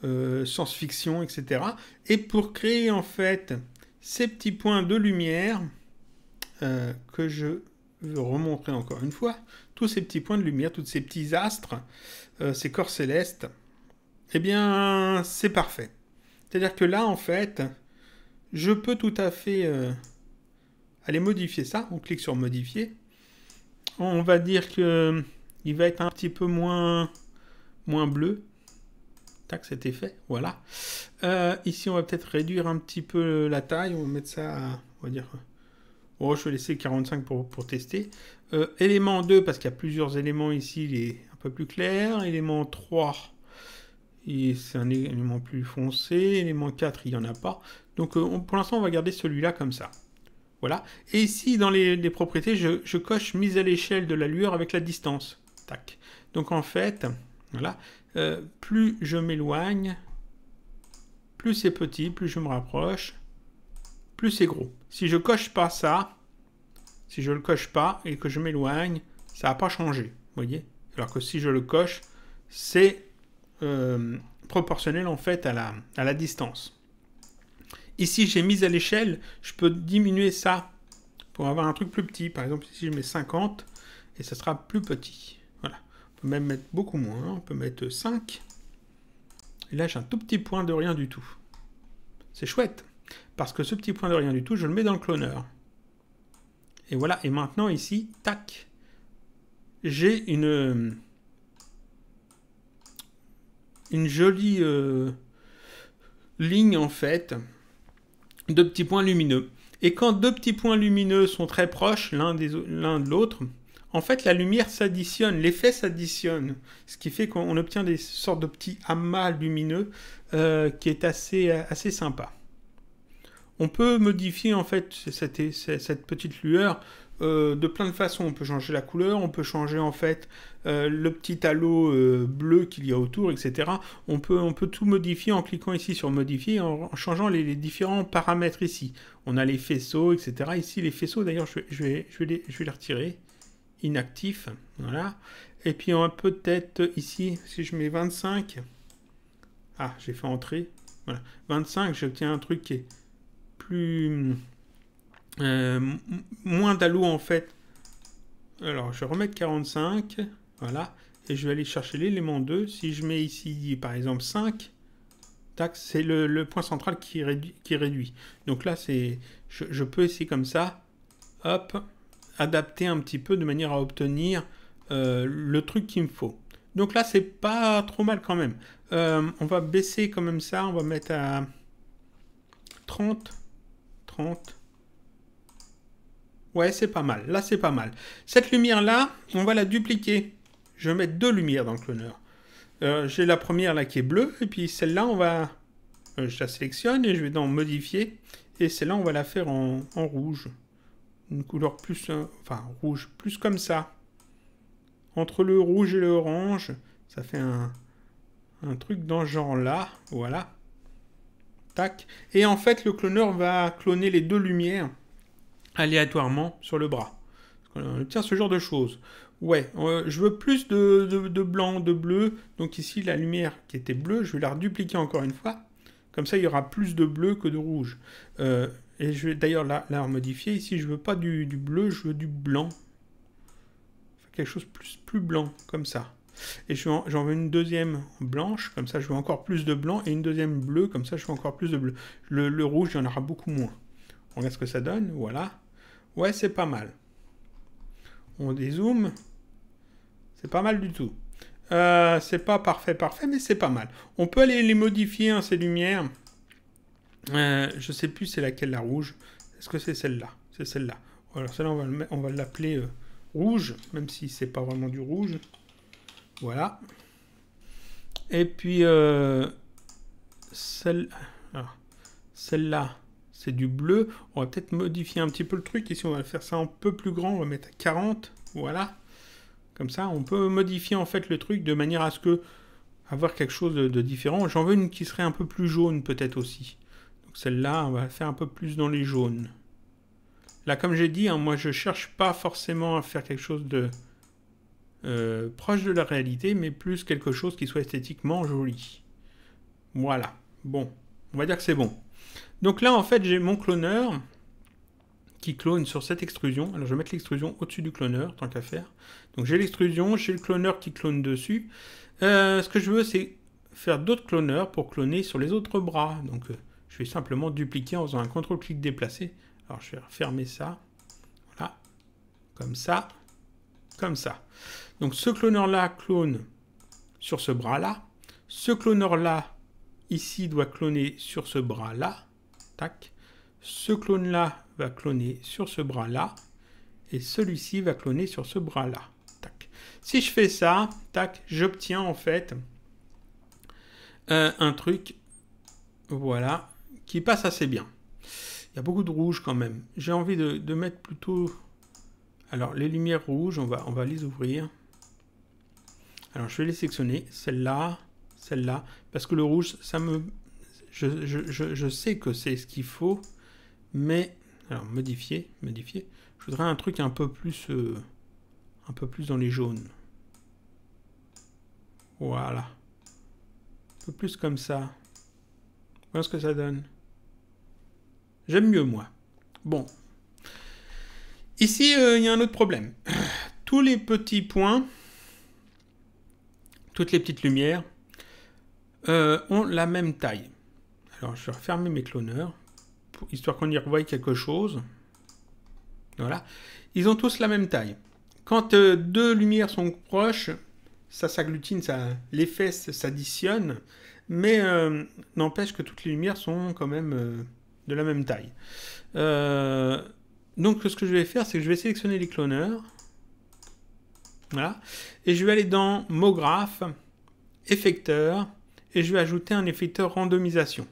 euh, science-fiction, etc. Et pour créer en fait ces petits points de lumière que je veux remontrer encore une fois, tous ces petits points de lumière, tous ces petits astres, ces corps célestes, eh bien, c'est parfait. C'est-à-dire que là, en fait, je peux tout à fait aller modifier ça. On clique sur modifier on va dire que euh, il va être un petit peu moins, moins bleu. Tac, cet effet, voilà. Euh, ici, on va peut-être réduire un petit peu euh, la taille. On va mettre ça à, on va dire, oh, je vais laisser 45 pour, pour tester. élément 2, parce qu'il y a plusieurs éléments ici, il est un peu plus clair. Élément 3, c'est un élément plus foncé. Élément 4, il n'y en a pas. Donc, pour l'instant, on va garder celui-là comme ça. Voilà. Et ici, dans les, propriétés, je, coche mise à l'échelle de la lueur avec la distance. Tac. Donc en fait, voilà, euh, plus je m'éloigne, plus c'est petit, plus je me rapproche, plus c'est gros. Si je coche pas ça, si je le coche pas et que je m'éloigne, ça n'a pas changé. Vous voyez Alors que si je le coche, c'est euh, proportionnel en fait à à la distance. Ici, j'ai mis à l'échelle, je peux diminuer ça pour avoir un truc plus petit. Par exemple, ici, je mets 50 et ça sera plus petit. Voilà. On peut même mettre beaucoup moins. On peut mettre 5. Et là, j'ai un tout petit point de rien du tout. C'est chouette. Parce que ce petit point de rien du tout, je le mets dans le cloneur. Et voilà. Et maintenant, ici, tac, j'ai une, une jolie euh, ligne, en fait, deux petits points lumineux. Et quand deux petits points lumineux sont très proches l'un de l'autre, en fait, la lumière s'additionne, l'effet s'additionne, ce qui fait qu'on obtient des sortes de petits amas lumineux euh, qui est assez, assez sympa. On peut modifier en fait cette, petite lueur euh, de plein de façons. On peut changer la couleur, on peut changer en fait euh, le petit halo euh, bleu qu'il y a autour, etc. On peut, on peut tout modifier en cliquant ici sur modifier, en, changeant les, différents paramètres ici. On a les faisceaux, etc. Ici, les faisceaux, d'ailleurs, je, vais, je, les, retirer. Inactif, voilà. Et puis, on va peut-être ici, si je mets 25... Ah, j'ai fait entrer. Voilà. 25, j'obtiens un truc qui est plus... Euh, moins d'halo en fait. Alors, je vais remettre 45. Voilà. Et je vais aller chercher l'élément 2. Si je mets ici, par exemple, 5, tac, c'est le, point central qui réduit. réduit. Donc là, c'est, je, peux essayer comme ça, hop, adapter un petit peu de manière à obtenir euh, le truc qu'il me faut. Donc là, c'est pas trop mal quand même. Euh, on va baisser quand même ça. On va mettre à 30. 30. Ouais, c'est pas mal. Là, c'est pas mal. Cette lumière-là, on va la dupliquer. Je vais mettre deux lumières dans le cloneur. Euh, j'ai la première là qui est bleue, et puis celle-là, on va... Euh, je la sélectionne et je vais dans modifier. Et celle-là, on va la faire en, rouge. Une couleur plus... Euh, enfin, rouge, plus comme ça. Entre le rouge et le orange, ça fait un, un truc dans ce genre-là. Voilà. Tac. Et en fait, le cloneur va cloner les deux lumières aléatoirement sur le bras. On obtient ce genre de choses. Ouais, euh, je veux plus de, blanc, de bleu. Donc ici, la lumière qui était bleue, je vais la dupliquer encore une fois. Comme ça, il y aura plus de bleu que de rouge. Euh, et je vais d'ailleurs la, la remodifier. Ici, je veux pas du, bleu, je veux du blanc. quelque chose plus, plus blanc, comme ça. Et j'en veux une deuxième blanche, comme ça je veux encore plus de blanc, et une deuxième bleue, comme ça je veux encore plus de bleu. Le, le rouge, il y en aura beaucoup moins. On regarde ce que ça donne, voilà. Ouais, c'est pas mal. On dézoome. C'est pas mal du tout. Euh, c'est pas parfait, parfait, mais c'est pas mal. On peut aller les modifier, hein, ces lumières. Je euh, je sais plus c'est laquelle, la rouge. Est-ce que c'est celle-là C'est celle-là. Alors celle-là, on va l'appeler euh, rouge, même si c'est pas vraiment du rouge. Voilà. Et puis, celle... Ah, celle-là, c'est du bleu. On va peut-être modifier un petit peu le truc. Ici, on va faire ça un peu plus grand. On va mettre à 40. Voilà. Comme ça, on peut modifier en fait le truc de manière à ce que avoir quelque chose de, différent. J'en veux une qui serait un peu plus jaune peut-être aussi. Donc celle-là, on va faire un peu plus dans les jaunes. Là, comme j'ai dit, hein, moi je cherche pas forcément à faire quelque chose de euh, proche de la réalité, mais plus quelque chose qui soit esthétiquement joli. Voilà. Bon, on va dire que c'est bon. Donc là, en fait, j'ai mon cloneur qui clone sur cette extrusion. Alors je vais mettre l'extrusion au-dessus du cloneur, tant qu'à faire. Donc j'ai l'extrusion, j'ai le cloneur qui clone dessus. Euh, ce que je veux, c'est faire d'autres cloneurs pour cloner sur les autres bras. Donc euh, je vais simplement dupliquer en faisant un CTRL-clic déplacé. Alors je vais refermer ça. Voilà. Comme ça. Comme ça. Donc ce cloneur-là clone sur ce bras-là. Ce cloneur-là, ici, doit cloner sur ce bras-là. Tac. Ce clone-là va cloner sur ce bras-là, et celui-ci va cloner sur ce bras-là. Si je fais ça, tac, j'obtiens en fait un truc, voilà, qui passe assez bien. Il y a beaucoup de rouge quand même. J'ai envie de, mettre plutôt... Alors, les lumières rouges, on va, on va les ouvrir. Alors, je vais les sectionner. Celle-là, celle-là. Parce que le rouge, ça me... Je, je sais que c'est ce qu'il faut, mais alors, modifier, modifier. Je voudrais un truc un peu plus... Euh, un peu plus dans les jaunes. Voilà. Un peu plus comme ça. Voilà ce que ça donne. J'aime mieux, moi. Bon. Ici, euh, il y a un autre problème. Tous les petits points, toutes les petites lumières, euh, ont la même taille. Alors, je vais refermer mes cloneurs histoire qu'on y revoie quelque chose. Voilà. Ils ont tous la même taille. Quand euh, deux lumières sont proches, ça s'agglutine, ça, les mais euh, n'empêche que toutes les lumières sont quand même euh, de la même taille. donc ce que je vais faire, c'est que je vais sélectionner les cloneurs. Voilà. Et je vais aller dans Mograph »,« effecteur, et je vais ajouter un effecteur randomisation.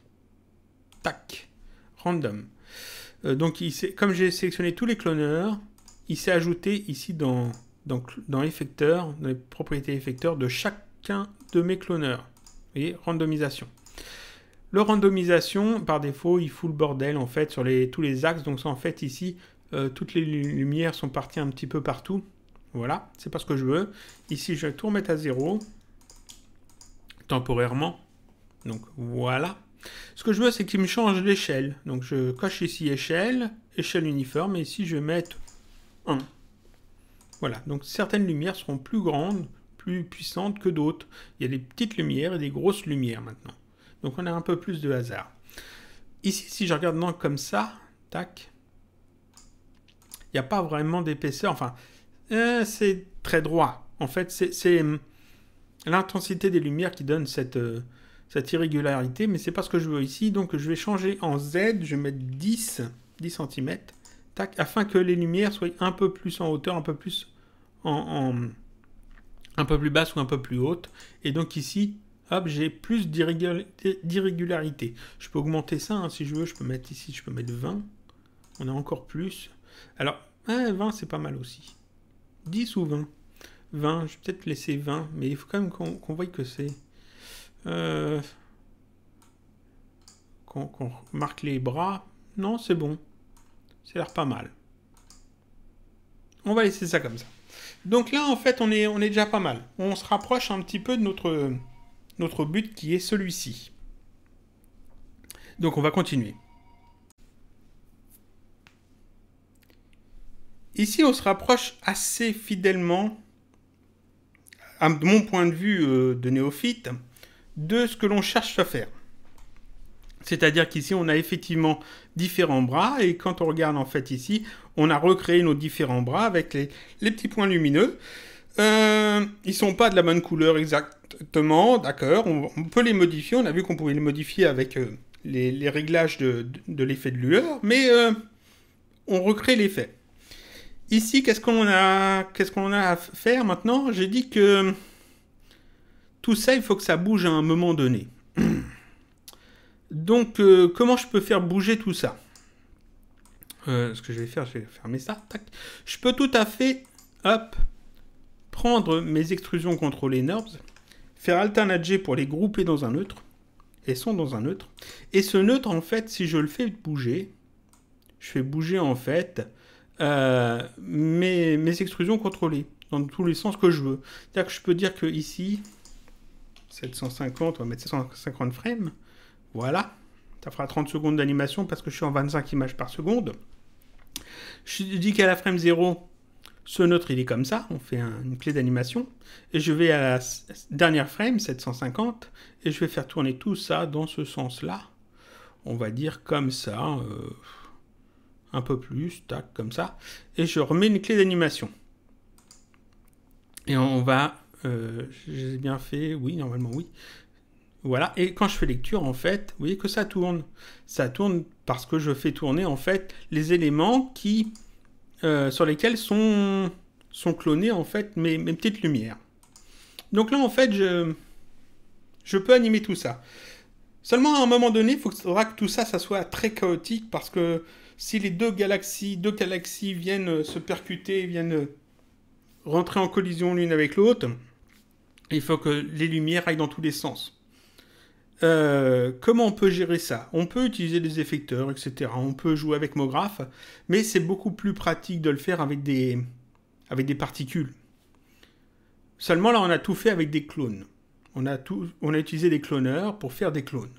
Tac. Euh, donc, comme j'ai sélectionné tous les cloneurs, il s'est ajouté ici dans, l'effecteur, dans les propriétés effecteurs de chacun de mes cloneurs. Vous voyez, randomisation. Le randomisation, par défaut, il fout le bordel en fait sur les, tous les axes. Donc, ça, en fait, ici, euh, toutes les lumières sont parties un petit peu partout. Voilà, c'est pas ce que je veux. Ici, je vais tout remettre à zéro temporairement. Donc voilà. Ce que je veux, c'est qu'il me change l'échelle. Donc je coche ici échelle, échelle uniforme, et ici je vais mettre 1. Voilà, donc certaines lumières seront plus grandes, plus puissantes que d'autres. Il y a des petites lumières et des grosses lumières maintenant. Donc on a un peu plus de hasard. Ici, si je regarde maintenant comme ça, tac, il n'y a pas vraiment d'épaisseur. Enfin, euh, c'est très droit. En fait, c'est l'intensité des lumières qui donne cette... Euh, cette irrégularité, mais c'est pas ce que je veux ici, donc je vais changer en Z, je vais mettre 10, 10 cm, tac, afin que les lumières soient un peu plus en hauteur, un peu plus en, un peu plus basse ou un peu plus haute, et donc ici, hop, j'ai plus d'irrégularité. Je peux augmenter ça hein, si je veux, je peux mettre ici, je peux mettre 20, on a encore plus. Alors, 20 hein, c'est pas mal aussi. 10 ou 20 20, je vais peut-être laisser 20, mais il faut quand même qu'on voit que c'est... Euh, qu'on marque les bras. Non, c'est bon. C'est l'air pas mal. On va laisser ça comme ça. Donc là, en fait, on est, on est déjà pas mal. On se rapproche un petit peu de notre, notre but qui est celui-ci. Donc on va continuer. Ici, on se rapproche assez fidèlement, à mon point de vue euh, de néophyte, de ce que l'on cherche à faire. C'est-à-dire qu'ici, on a effectivement différents bras, et quand on regarde en fait ici, on a recréé nos différents bras avec les, petits points lumineux. Euh, ils sont pas de la bonne couleur exactement, d'accord. On, peut les modifier. On a vu qu'on pouvait les modifier avec euh, les, réglages de, l'effet de lueur, mais euh, on recrée l'effet. Ici, qu'est-ce qu'on a, qu'est-ce qu'on a à faire maintenant J'ai dit que tout ça, il faut que ça bouge à un moment donné. Donc, euh, comment je peux faire bouger tout ça euh, Ce que je vais faire, je vais fermer ça. Je peux tout à fait, hop, prendre mes extrusions contrôlées NURBS, faire alternate pour les grouper dans un neutre, et sont dans un neutre. Et ce neutre, en fait, si je le fais bouger, je fais bouger, en fait, euh, mes, mes extrusions contrôlées dans tous les sens que je veux. C'est-à-dire que je peux dire que ici, 750, on va mettre 750 frames. Voilà. Ça fera 30 secondes d'animation parce que je suis en 25 images par seconde. Je dis qu'à la frame 0, ce nôtre il est comme ça, on fait une clé d'animation, et je vais à la dernière frame, 750, et je vais faire tourner tout ça dans ce sens-là, on va dire comme ça, euh, un peu plus, tac, comme ça, et je remets une clé d'animation. Et on va euh, j'ai bien fait, oui, normalement oui. Voilà, et quand je fais lecture, en fait, vous voyez que ça tourne. Ça tourne parce que je fais tourner, en fait, les éléments qui, euh, sur lesquels sont, sont clonés, en fait, mes, mes, petites lumières. Donc là, en fait, je, peux animer tout ça. Seulement, à un moment donné, il faudra que tout ça, ça soit très chaotique parce que si les deux galaxies, deux galaxies viennent se percuter, viennent rentrer en collision l'une avec l'autre, il faut que les lumières aillent dans tous les sens. Euh, comment on peut gérer ça On peut utiliser des effecteurs, etc. On peut jouer avec MoGraph, mais c'est beaucoup plus pratique de le faire avec des, avec des particules. Seulement là, on a tout fait avec des clones. On a, on a utilisé des cloneurs pour faire des clones.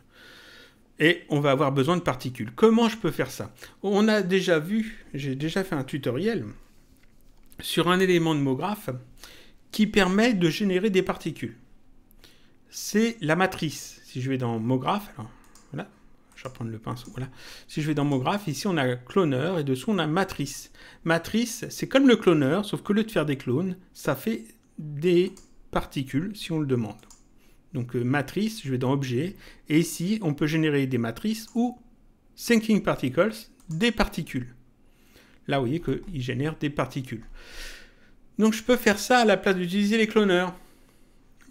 Et on va avoir besoin de particules. Comment je peux faire ça On a déjà vu, j'ai déjà fait un tutoriel sur un élément de MoGraph qui permet de générer des particules. C'est la matrice. Si je vais dans MoGraph, alors, voilà, je vais prendre le pinceau, voilà. Si je vais dans MoGraph, ici on a cloneur et dessous on a matrice. Matrice, c'est comme le cloneur, sauf que le lieu de faire des clones, ça fait des particules si on le demande. Donc euh, matrice, je vais dans objet, et ici on peut générer des matrices ou Sinking particles, des particules. Là vous voyez qu'il génère des particules. Donc je peux faire ça à la place d'utiliser les cloneurs.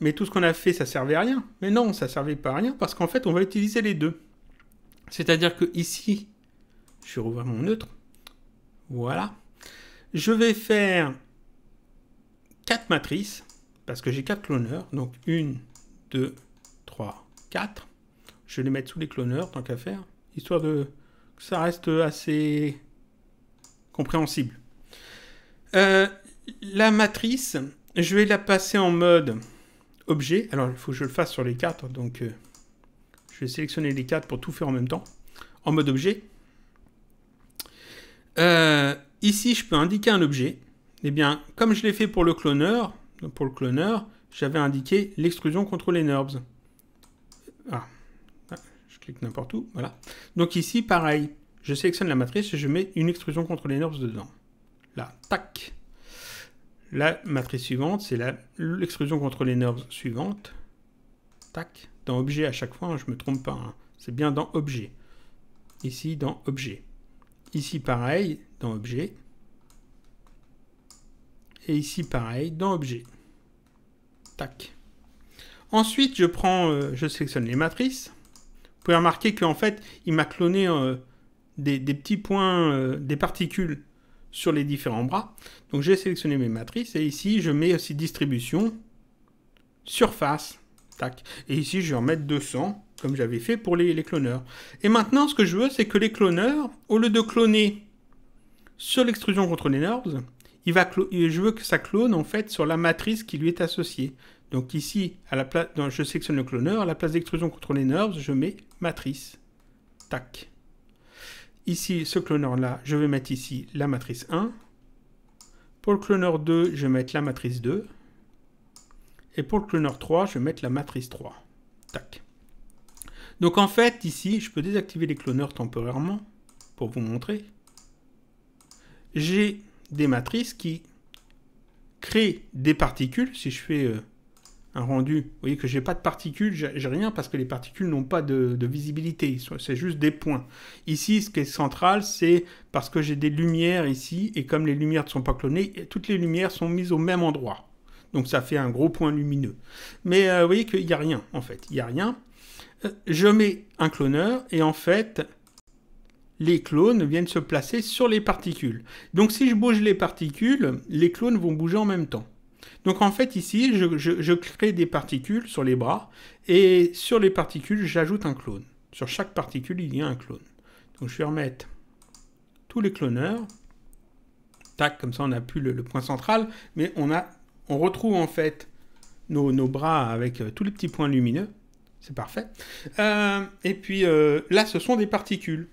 Mais tout ce qu'on a fait, ça servait à rien. Mais non, ça servait pas à rien parce qu'en fait, on va utiliser les deux. C'est-à-dire que ici, je vais rouvrir mon neutre. Voilà. Je vais faire 4 matrices parce que j'ai 4 cloneurs. Donc 1, 2, 3, 4. Je vais les mettre sous les cloneurs, tant qu'à faire, histoire de que ça reste assez compréhensible. Euh, la matrice, je vais la passer en mode objet. Alors, il faut que je le fasse sur les cartes, Donc, euh, je vais sélectionner les cartes pour tout faire en même temps. En mode objet. Euh, ici, je peux indiquer un objet. Eh bien, comme je l'ai fait pour le cloneur, pour le cloneur, j'avais indiqué l'extrusion contre les NURBS. Ah, ah, je clique n'importe où, voilà. Donc ici, pareil, je sélectionne la matrice et je mets une extrusion contre les nerfs dedans. Là, tac, la matrice suivante, c'est l'extrusion contre les nerfs suivante. Tac. Dans objet à chaque fois, je hein, je me trompe pas. Hein. C'est bien dans objet. Ici, dans objet. Ici, pareil, dans objet. Et ici, pareil, dans objet. Tac. Ensuite, je prends, euh, je sélectionne les matrices. Vous pouvez remarquer qu'en fait, il m'a cloné euh, des, petits points, euh, des particules sur les différents bras. Donc j'ai sélectionné mes matrices et ici je mets aussi distribution, surface, tac. Et ici je vais en mettre 200 comme j'avais fait pour les, cloneurs. Et maintenant ce que je veux c'est que les cloneurs, au lieu de cloner sur l'extrusion contre les nerves, il va je veux que ça clone en fait sur la matrice qui lui est associée. Donc ici, à la place, je sélectionne le cloneur, à la place d'extrusion contre les nerves, je mets matrice. Tac. Ici, ce cloneur-là, je vais mettre ici la matrice 1. Pour le cloneur 2, je vais mettre la matrice 2. Et pour le cloneur 3, je vais mettre la matrice 3. Tac. Donc en fait, ici, je peux désactiver les cloneurs temporairement pour vous montrer. J'ai des matrices qui créent des particules. Si je fais euh, rendu. Vous voyez que j'ai pas de particules, j'ai rien parce que les particules n'ont pas de, visibilité, c'est juste des points. Ici, ce qui est central, c'est parce que j'ai des lumières ici, et comme les lumières ne sont pas clonées, toutes les lumières sont mises au même endroit. Donc ça fait un gros point lumineux. Mais euh, vous voyez qu'il n'y a rien, en fait. Il n'y a rien. Euh, je mets un cloneur, et en fait, les clones viennent se placer sur les particules. Donc si je bouge les particules, les clones vont bouger en même temps. Donc en fait ici, je, crée des particules sur les bras et sur les particules, j'ajoute un clone. Sur chaque particule, il y a un clone. Donc je vais remettre tous les cloneurs. Tac, comme ça on n'a plus le, point central, mais on, a, on retrouve en fait nos, bras avec euh, tous les petits points lumineux. C'est parfait. Euh, et puis euh, là, ce sont des particules.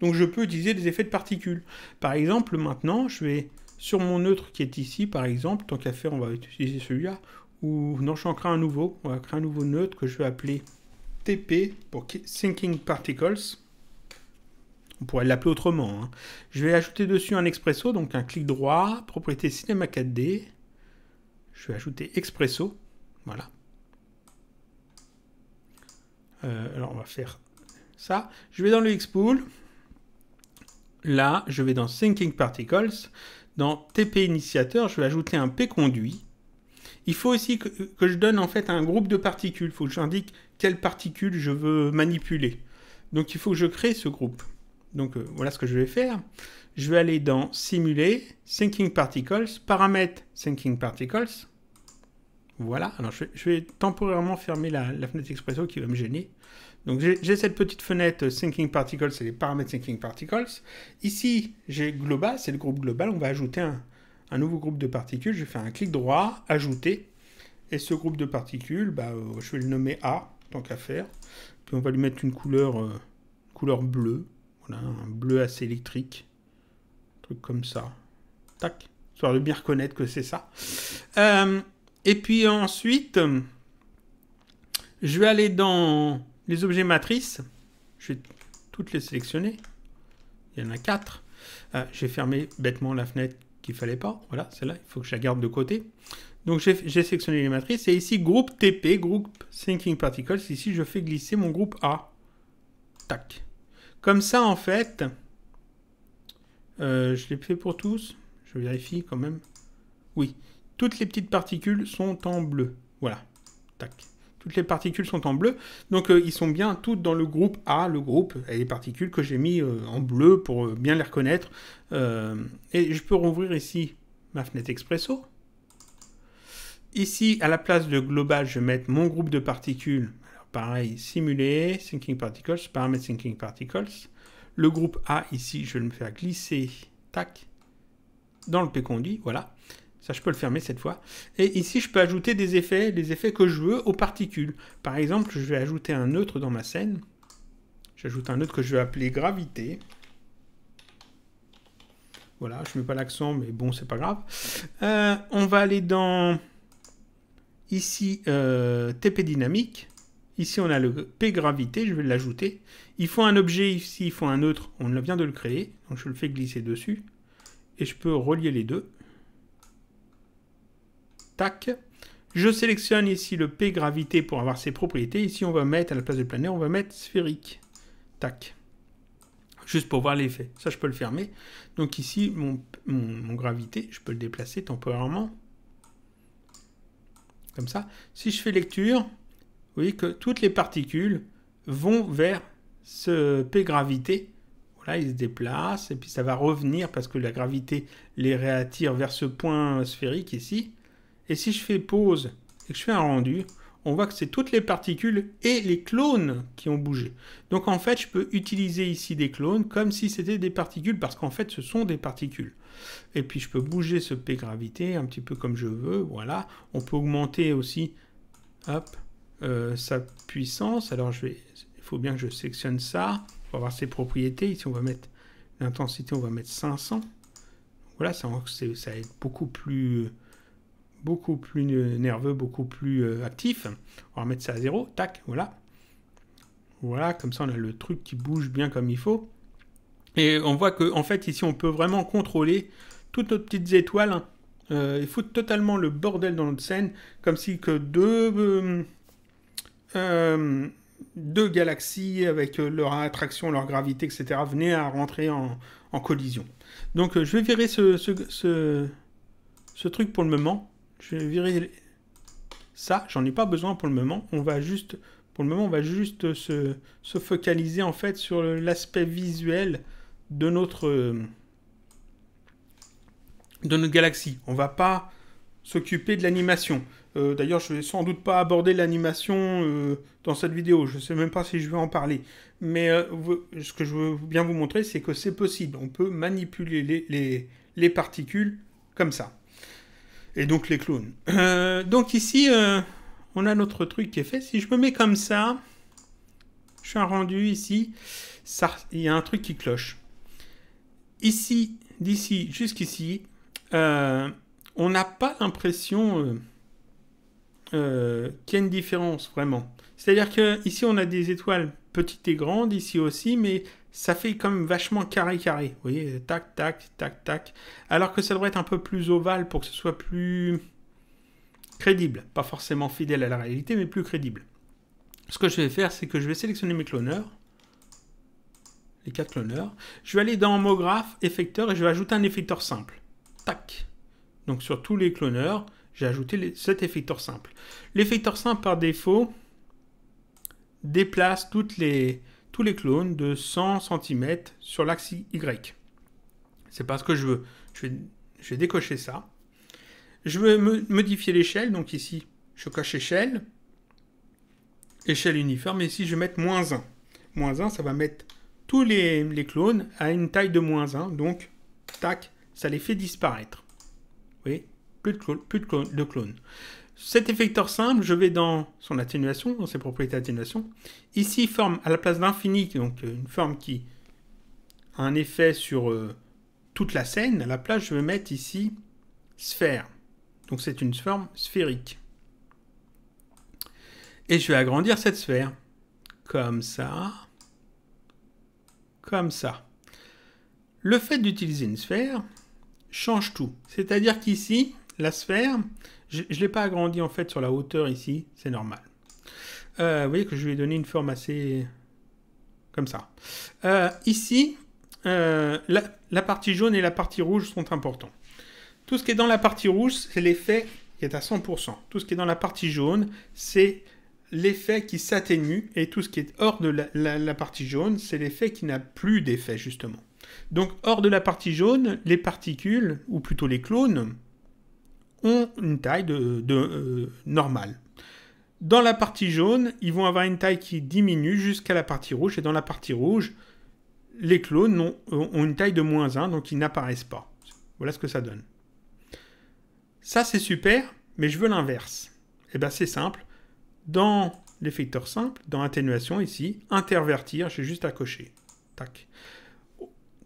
Donc je peux utiliser des effets de particules. Par exemple, maintenant, je vais sur mon neutre qui est ici, par exemple, tant qu'à faire, on va utiliser celui-là, ou non, en créer un nouveau, on va créer un nouveau neutre que je vais appeler TP pour Thinking Particles. On pourrait l'appeler autrement. Hein. Je vais ajouter dessus un expresso, donc un clic droit, propriété cinéma 4D. Je vais ajouter expresso. Voilà. Euh, alors on va faire ça. Je vais dans le Xpool. Là, je vais dans Thinking Particles dans TP initiateur, je vais ajouter un P conduit. Il faut aussi que, je donne en fait un groupe de particules. Il faut que j'indique quelles particules je veux manipuler. Donc il faut que je crée ce groupe. Donc euh, voilà ce que je vais faire. Je vais aller dans Simuler, Thinking Particles, Paramètres Thinking Particles. Voilà, alors je, vais temporairement fermer la, fenêtre Expresso qui va me gêner. Donc j'ai cette petite fenêtre sinking Particles et les paramètres sinking Particles. Ici, j'ai Global, c'est le groupe global. On va ajouter un, nouveau groupe de particules. Je fais un clic droit, ajouter. Et ce groupe de particules, bah, euh, je vais le nommer A, tant qu'à faire. Puis on va lui mettre une couleur, euh, couleur bleue. Voilà, un bleu assez électrique. Un truc comme ça. Tac. Histoire de bien reconnaître que c'est ça. Euh, et puis ensuite, je vais aller dans les objets matrices. Je vais toutes les sélectionner. Il y en a quatre. Ah, j'ai fermé bêtement la fenêtre qu'il fallait pas. Voilà, celle-là, il faut que je la garde de côté. Donc j'ai sélectionné les matrices et ici groupe TP, groupe Thinking Particles, ici je fais glisser mon groupe A. Tac. Comme ça en fait, euh, je l'ai fait pour tous, je vérifie quand même. Oui, toutes les petites particules sont en bleu. Voilà. Tac. Toutes les particules sont en bleu. Donc euh, ils sont bien toutes dans le groupe A, le groupe et les particules que j'ai mis euh, en bleu pour euh, bien les reconnaître. et je peux rouvrir ici ma fenêtre Expresso. Ici, à la place de global, je vais mettre mon groupe de particules. pareil, simuler, thinking particles, paramètres thinking particles. Le groupe A, ici, je vais me faire glisser, tac, dans le P-conduit, voilà. Ça, je peux le fermer cette fois. Et ici, je peux ajouter des effets, les effets que je veux aux particules. Par exemple, je vais ajouter un neutre dans ma scène. J'ajoute un neutre que je vais appeler gravité. Voilà, je ne mets pas l'accent, mais bon, c'est pas grave. Euh, on va aller dans ici euh, TP dynamique. Ici, on a le P gravité, je vais l'ajouter. Il faut un objet ici, il faut un neutre, on vient de le créer. Donc, je le fais glisser dessus. Et je peux relier les deux. Tac. Je sélectionne ici le P gravité pour avoir ses propriétés. Ici, on va mettre, à la place de planète, on va mettre sphérique. Tac. Juste pour voir l'effet. Ça, je peux le fermer. Donc ici, mon, gravité, je peux le déplacer temporairement. Comme ça. Si je fais lecture, vous voyez que toutes les particules vont vers ce P gravité. Voilà, ils se déplacent et puis ça va revenir parce que la gravité les réattire vers ce point sphérique ici. Et si je fais pause et que je fais un rendu, on voit que c'est toutes les particules et les clones qui ont bougé. Donc en fait, je peux utiliser ici des clones comme si c'était des particules, parce qu'en fait, ce sont des particules. Et puis je peux bouger ce P gravité un petit peu comme je veux, voilà. On peut augmenter aussi hop, euh, sa puissance. Alors je vais, il faut bien que je sélectionne ça pour avoir ses propriétés. Ici, on va mettre l'intensité, on va mettre 500. Voilà, ça va être beaucoup plus beaucoup plus nerveux, beaucoup plus euh, actif. On va remettre ça à zéro, tac, voilà. Voilà, comme ça on a le truc qui bouge bien comme il faut. Et on voit qu'en en fait ici on peut vraiment contrôler toutes nos petites étoiles. Hein. Euh, il totalement le bordel dans notre scène, comme si que deux, euh, euh, deux galaxies avec leur attraction, leur gravité, etc. venaient à rentrer en, collision. Donc je vais virer ce, ce truc pour le moment. Je vais virer ça. J'en ai pas besoin pour le moment. On va juste, pour le moment, on va juste se, focaliser en fait sur l'aspect visuel de notre euh, de notre galaxie. On va pas s'occuper de l'animation. Euh, d'ailleurs, je vais sans doute pas aborder l'animation euh, dans cette vidéo. Je ne sais même pas si je vais en parler. Mais ce que je veux bien vous montrer, c'est que c'est possible. On peut manipuler les, les particules comme ça. Et donc les clowns. Euh, donc ici, euh, on a notre truc qui est fait. Si je me mets comme ça, je suis un rendu ici, Ça, il y a un truc qui cloche. Ici, d'ici jusqu'ici, euh, on n'a pas l'impression qu'il y a une différence vraiment. C'est-à-dire que ici on a des étoiles petites et grandes, ici aussi, mais ça fait comme vachement carré carré. Vous voyez, tac, tac, tac, tac. Alors que ça devrait être un peu plus ovale pour que ce soit plus crédible. Pas forcément fidèle à la réalité, mais plus crédible. Ce que je vais faire, c'est que je vais sélectionner mes cloneurs. Les quatre cloneurs. Je vais aller dans homographe, effecteur, et je vais ajouter un effecteur simple. Tac. Donc sur tous les cloneurs, j'ai ajouté cet effecteur simple. L'effecteur simple, par défaut, déplace toutes les les clones de 100 cm sur l'axe Y. C'est parce que je veux. Je vais, je décocher ça. Je veux modifier l'échelle. Donc ici, je coche échelle. Échelle uniforme. Et ici, je vais mettre moins 1. Moins 1, ça va mettre tous les, les clones à une taille de moins 1. Donc, tac, ça les fait disparaître. Oui, plus de, clones, plus de clones. Cet effecteur simple, je vais dans son atténuation, dans ses propriétés d'atténuation. Ici, forme à la place d'infini, donc euh, une forme qui a un effet sur euh, toute la scène. À la place, je vais mettre ici sphère. Donc c'est une forme sphérique. Et je vais agrandir cette sphère. Comme ça. Comme ça. Le fait d'utiliser une sphère change tout. C'est-à-dire qu'ici, la sphère, je ne l'ai pas agrandi en fait sur la hauteur ici, c'est normal. Euh, vous voyez que je lui ai donné une forme assez... comme ça. Euh, ici, euh, la, partie jaune et la partie rouge sont importants. Tout ce qui est dans la partie rouge, c'est l'effet qui est à 100%. Tout ce qui est dans la partie jaune, c'est l'effet qui s'atténue. Et tout ce qui est hors de la partie jaune, c'est l'effet qui n'a plus d'effet, justement. Donc, hors de la partie jaune, les particules, ou plutôt les clones, ont une taille de, euh, normale. Dans la partie jaune, ils vont avoir une taille qui diminue jusqu'à la partie rouge, et dans la partie rouge, les clones euh, ont, une taille de moins 1, donc ils n'apparaissent pas. Voilà ce que ça donne. Ça, c'est super, mais je veux l'inverse. Et eh bien, c'est simple. Dans l'effecteur simple, dans atténuation, ici, intervertir, j'ai juste à cocher. Tac.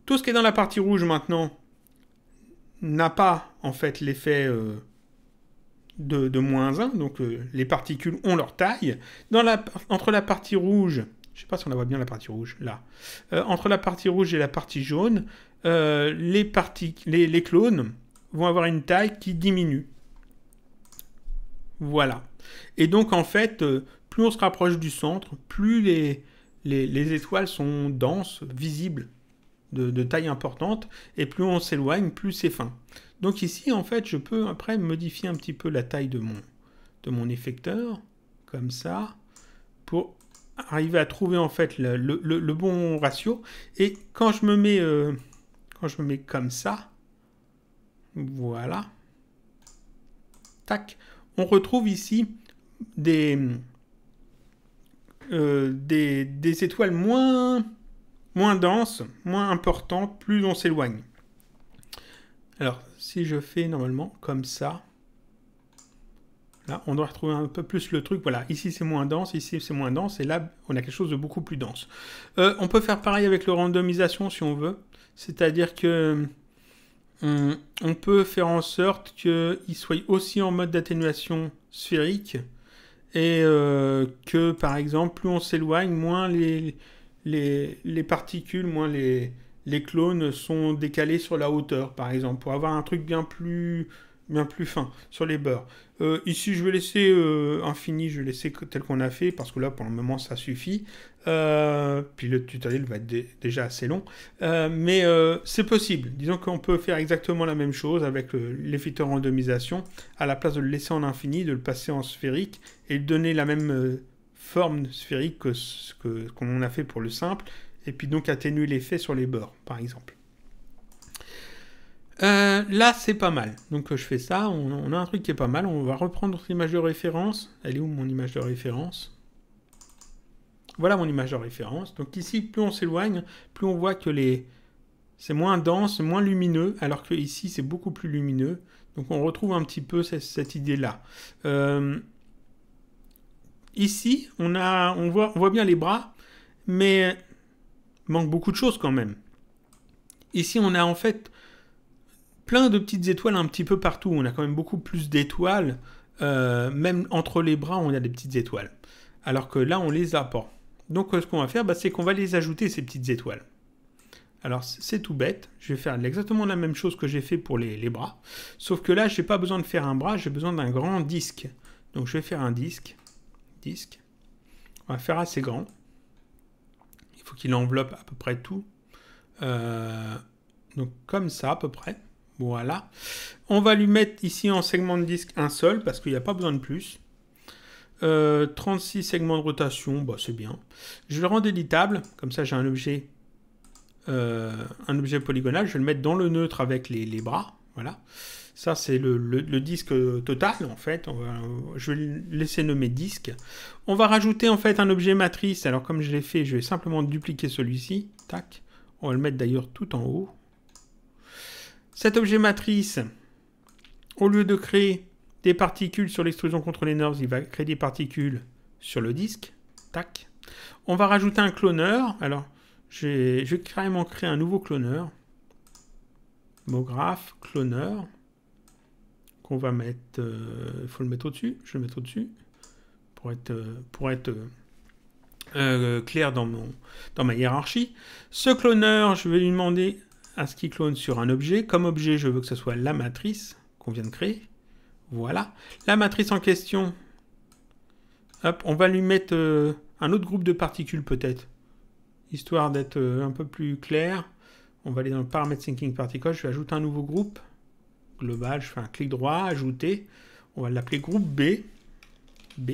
Tout ce qui est dans la partie rouge maintenant, n'a pas en fait l'effet euh, de, moins 1, donc euh, les particules ont leur taille. la, entre la partie rouge, je sais pas si on la voit bien la partie rouge, là, euh, entre la partie rouge et la partie jaune, les, les, clones vont avoir une taille qui diminue. Voilà. Et donc en fait, plus on se rapproche du centre, plus les étoiles sont denses, visibles de, taille importante, et plus on s'éloigne, plus c'est fin. Donc ici, en fait, je peux après modifier un petit peu la taille de mon, de mon effecteur, comme ça, pour arriver à trouver en fait le, le, bon ratio. Et quand je me mets, euh, quand je me mets comme ça, voilà, tac, on retrouve ici des, euh, des, des étoiles moins moins dense, moins importante, plus on s'éloigne. Alors, si je fais normalement comme ça, là, on doit retrouver un peu plus le truc. Voilà, ici c'est moins dense, ici c'est moins dense, et là, on a quelque chose de beaucoup plus dense. Euh, on peut faire pareil avec le randomisation si on veut. C'est-à-dire que hum, on, peut faire en sorte qu'il soit aussi en mode d'atténuation sphérique, et euh, que, par exemple, plus on s'éloigne, moins les les, particules, moins les, clones sont décalés sur la hauteur, par exemple, pour avoir un truc bien plus, bien plus fin sur les beurres. ici, je vais laisser euh, infini, je vais laisser tel qu'on a fait, parce que là, pour le moment, ça suffit. Euh, puis le tutoriel va être déjà assez long. Euh, mais c'est possible. Disons qu'on peut faire exactement la même chose avec l'effecteur randomisation. À la place de le laisser en infini, de le passer en sphérique et donner la même forme sphérique que, que qu'on a fait pour le simple, et puis donc atténuer l'effet sur les bords, par exemple. Euh, là, c'est pas mal. Donc, je fais ça. On, a un truc qui est pas mal. On va reprendre l'image image de référence. Elle est où mon image de référence Voilà mon image de référence. Donc, ici, plus on s'éloigne, plus on voit que les c'est moins dense, moins lumineux, alors que ici, c'est beaucoup plus lumineux. Donc, on retrouve un petit peu cette, idée-là. Euh, ici, on, a, on, voit, on voit bien les bras, mais manque beaucoup de choses quand même. Ici, on a en fait plein de petites étoiles un petit peu partout. On a quand même beaucoup plus d'étoiles. Euh, même entre les bras, on a des petites étoiles. Alors que là, on les a pas. Donc, euh, ce qu'on va faire, bah, c'est qu'on va les ajouter, ces petites étoiles. Alors, c'est tout bête. Je vais faire exactement la même chose que j'ai fait pour les, les, bras. Sauf que là, je n'ai pas besoin de faire un bras, j'ai besoin d'un grand disque. Donc, je vais faire un disque disque. On va faire assez grand. Il faut qu'il enveloppe à peu près tout. Euh, donc comme ça à peu près. Voilà. On va lui mettre ici en segment de disque un seul parce qu'il n'y a pas besoin de plus. 36 euh, segments de rotation, bah c'est bien. Je le rends éditable, comme ça j'ai un objet euh, un objet polygonal. Je vais le mettre dans le neutre avec les, les bras. Voilà. Ça, c'est le, disque total, en fait. je vais le laisser nommer disque. On va rajouter, en fait, un objet matrice. Alors, comme je l'ai fait, je vais simplement dupliquer celui-ci. Tac. On va le mettre d'ailleurs tout en haut. Cet objet matrice, au lieu de créer des particules sur l'extrusion contre les nerfs, il va créer des particules sur le disque. Tac. On va rajouter un cloneur. Alors, je vais carrément créer un nouveau cloneur. Mographe, cloneur. On va mettre. Il euh, faut le mettre au-dessus. Je vais le mettre au-dessus pour être, euh, pour être euh, clair dans, mon, dans ma hiérarchie. Ce cloneur, je vais lui demander à ce qu'il clone sur un objet. Comme objet, je veux que ce soit la matrice qu'on vient de créer. Voilà. La matrice en question, hop, on va lui mettre un autre groupe de particules peut-être, histoire d'être un peu plus clair. On va aller dans le paramètre thinking particle, je vais ajouter un nouveau groupe global, je fais un clic droit, ajouter. On va l'appeler groupe B. B.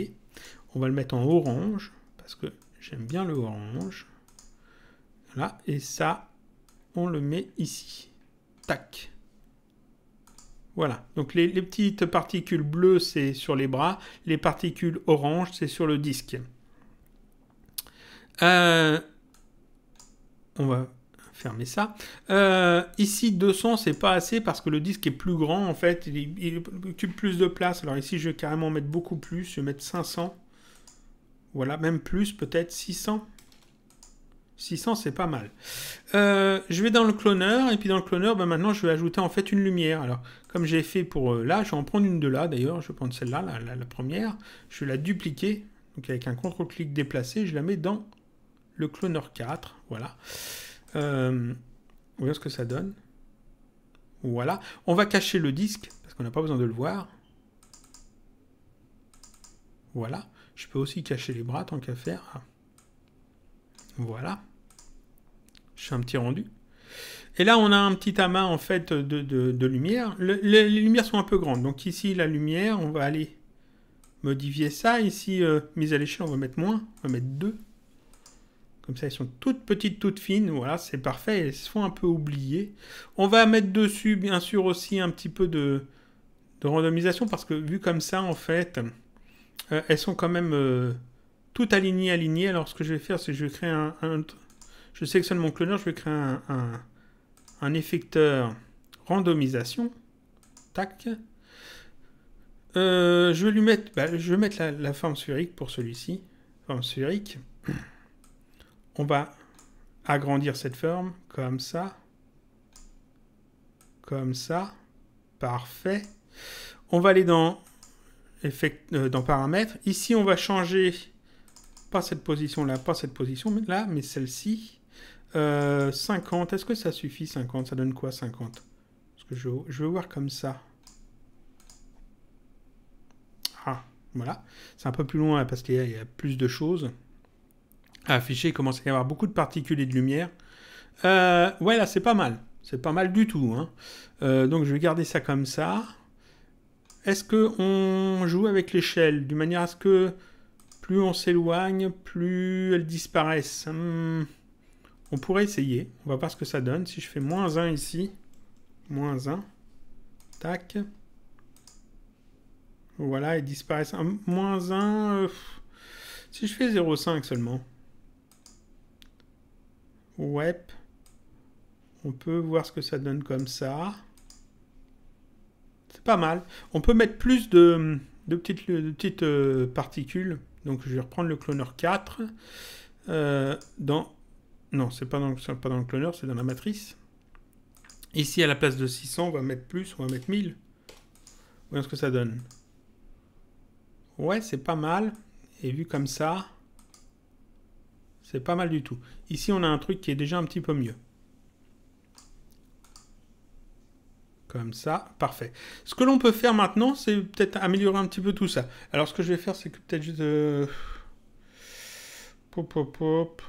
On va le mettre en orange parce que j'aime bien le orange. Voilà. Et ça, on le met ici. Tac. Voilà. Donc les, petites particules bleues, c'est sur les bras. Les particules oranges, c'est sur le disque. Euh, on va fermer ça. Euh, ici, 200, c'est pas assez parce que le disque est plus grand, en fait, il, occupe plus de place. Alors ici, je vais carrément mettre beaucoup plus, je vais mettre 500. Voilà, même plus, peut-être 600. 600, c'est pas mal. Euh, je vais dans le cloneur, et puis dans le cloneur, ben maintenant, je vais ajouter en fait une lumière. Alors, comme j'ai fait pour euh, là, je vais en prendre une de là, d'ailleurs, je vais prendre celle-là, la, première. Je vais la dupliquer, donc avec un contre-clic déplacé, je la mets dans le cloneur 4, voilà. Euh, voyons ce que ça donne. Voilà. On va cacher le disque parce qu'on n'a pas besoin de le voir. Voilà. Je peux aussi cacher les bras tant qu'à faire. Voilà. Je fais un petit rendu. Et là, on a un petit amas en fait de, lumière. les, lumières sont un peu grandes. Donc ici, la lumière, on va aller modifier ça. Ici, euh, mise à l'échelle, on va mettre moins. On va mettre 2. Comme ça, elles sont toutes petites, toutes fines. Voilà, c'est parfait. Elles se font un peu oublier. On va mettre dessus, bien sûr, aussi un petit peu de, randomisation parce que vu comme ça, en fait, euh, elles sont quand même euh, toutes alignées, alignées. Alors, ce que je vais faire, c'est que je vais créer un, Je sélectionne mon cloneur, je vais créer un, un, effecteur randomisation. Tac. Euh, je vais lui mettre, bah, je vais mettre la, la forme sphérique pour celui-ci. Forme sphérique on va agrandir cette forme comme ça. Comme ça. Parfait. On va aller dans, effect, euh, dans paramètres. Ici, on va changer pas cette position-là, pas cette position-là, mais celle-ci. 50, euh, est-ce que ça suffit 50 Ça donne quoi 50 Parce que je, veux voir comme ça. Ah, voilà. C'est un peu plus loin parce qu'il y, a plus de choses. Affiché, commence à y avoir beaucoup de particules et de lumière. Euh, ouais, là, c'est pas mal. C'est pas mal du tout. Hein. Euh, donc, je vais garder ça comme ça. Est-ce qu'on joue avec l'échelle De manière à ce que plus on s'éloigne, plus elles disparaissent. Hmm. on pourrait essayer. On va voir ce que ça donne. Si je fais moins 1 ici, moins 1, tac. Voilà, elles disparaissent. moins 1, euh, si je fais 0,5 seulement web, on peut voir ce que ça donne comme ça. C'est pas mal. On peut mettre plus de, petites, euh, particules. Donc je vais reprendre le cloner 4. Euh, dans... Non, c'est pas, dans, pas dans le cloner, c'est dans la matrice. Ici, à la place de 600, on va mettre plus, on va mettre 1000. Voyons ce que ça donne. Ouais, c'est pas mal. Et vu comme ça, c'est pas mal du tout. Ici, on a un truc qui est déjà un petit peu mieux. Comme ça, parfait. Ce que l'on peut faire maintenant, c'est peut-être améliorer un petit peu tout ça. Alors, ce que je vais faire, c'est que peut-être juste... Pop, pop, pop.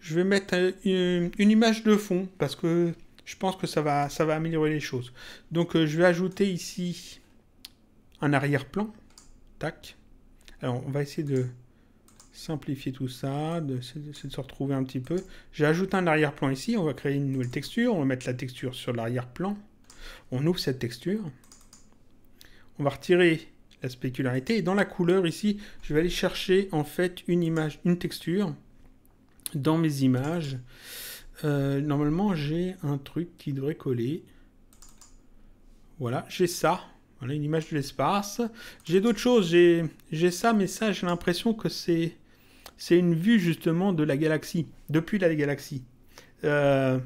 Je vais mettre une, image de fond, parce que je pense que ça va, ça va améliorer les choses. Donc, euh, je vais ajouter ici un arrière-plan. Tac. Alors, on va essayer de simplifier tout ça, de, de, se retrouver un petit peu. J'ajoute un arrière-plan ici, on va créer une nouvelle texture, on va mettre la texture sur l'arrière-plan, on ouvre cette texture, on va retirer la spécularité, dans la couleur ici, je vais aller chercher en fait une image, une texture, dans mes images. Euh, normalement, j'ai un truc qui devrait coller. Voilà, j'ai ça. Voilà une image de l'espace. J'ai d'autres choses. J'ai ça, mais ça, j'ai l'impression que c'est c'est une vue justement de la galaxie, depuis la galaxie. Euh,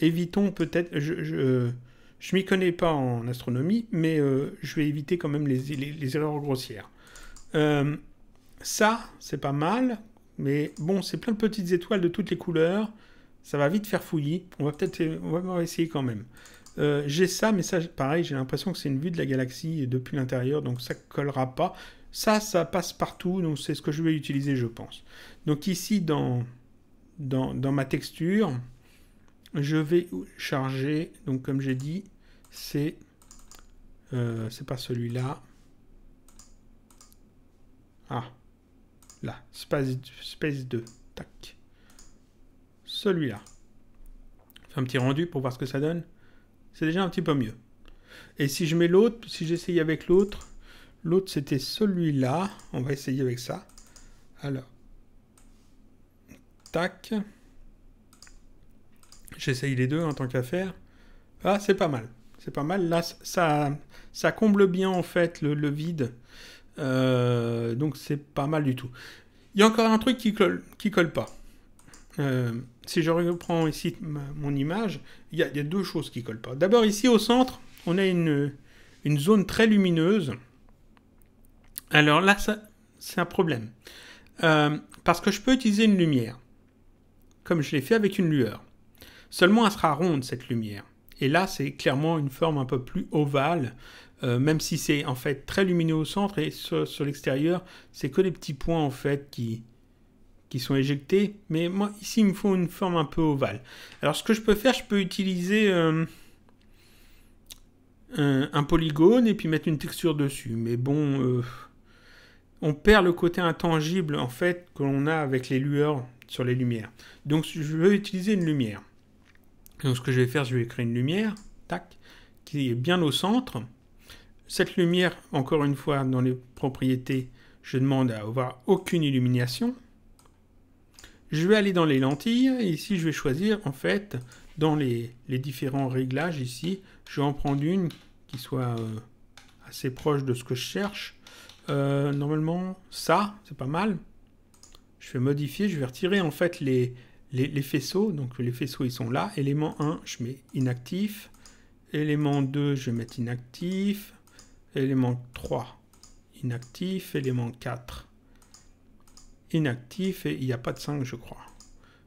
évitons peut-être, je, je, m'y connais pas en astronomie, mais euh, je vais éviter quand même les, erreurs grossières. Euh, ça, c'est pas mal, mais bon, c'est plein de petites étoiles de toutes les couleurs. Ça va vite faire fouiller. On va peut-être on va essayer quand même. j'ai ça, mais ça, pareil, j'ai l'impression que c'est une vue de la galaxie depuis l'intérieur, donc ça collera pas. Ça, ça passe partout, donc c'est ce que je vais utiliser, je pense. Donc ici, dans, dans, dans ma texture, je vais charger, donc comme j'ai dit, c'est euh, c'est pas celui-là. Ah, là, space, space 2, tac. Celui-là. Fais un petit rendu pour voir ce que ça donne. C'est déjà un petit peu mieux. Et si je mets l'autre, si j'essaye avec l'autre, L'autre, c'était celui-là. On va essayer avec ça. Alors, tac. J'essaye les deux en tant qu'affaire. Ah, c'est pas mal. C'est pas mal. Là, ça, ça comble bien en fait le, vide. Euh, donc c'est pas mal du tout. Il y a encore un truc qui colle, qui colle pas. Euh, si je reprends ici mon image, il y, a, deux choses qui collent pas. D'abord ici au centre, on a une zone très lumineuse. Alors là, c'est un problème. Euh, parce que je peux utiliser une lumière, comme je l'ai fait avec une lueur. Seulement, elle sera ronde, cette lumière. Et là, c'est clairement une forme un peu plus ovale, euh, même si c'est en fait très lumineux au centre et sur, l'extérieur, c'est que des petits points en fait qui, qui sont éjectés. Mais moi, ici, il me faut une forme un peu ovale. Alors, ce que je peux faire, je peux utiliser euh, un, polygone et puis mettre une texture dessus. Mais bon, on perd le côté intangible en fait que l'on a avec les lueurs sur les lumières. Donc je veux utiliser une lumière. Donc ce que je vais faire, je vais créer une lumière, tac, qui est bien au centre. Cette lumière, encore une fois, dans les propriétés, je demande à avoir aucune illumination. Je vais aller dans les lentilles, et ici je vais choisir, en fait, dans les, différents réglages ici, je vais en prendre une qui soit euh, assez proche de ce que je cherche. Euh, normalement, ça, c'est pas mal. Je vais modifier, je vais retirer en fait les, les, faisceaux. Donc les faisceaux, ils sont là. Élément 1, je mets inactif. Élément 2, je mets inactif. Élément 3, inactif. Élément 4, inactif. Et il n'y a pas de 5, je crois.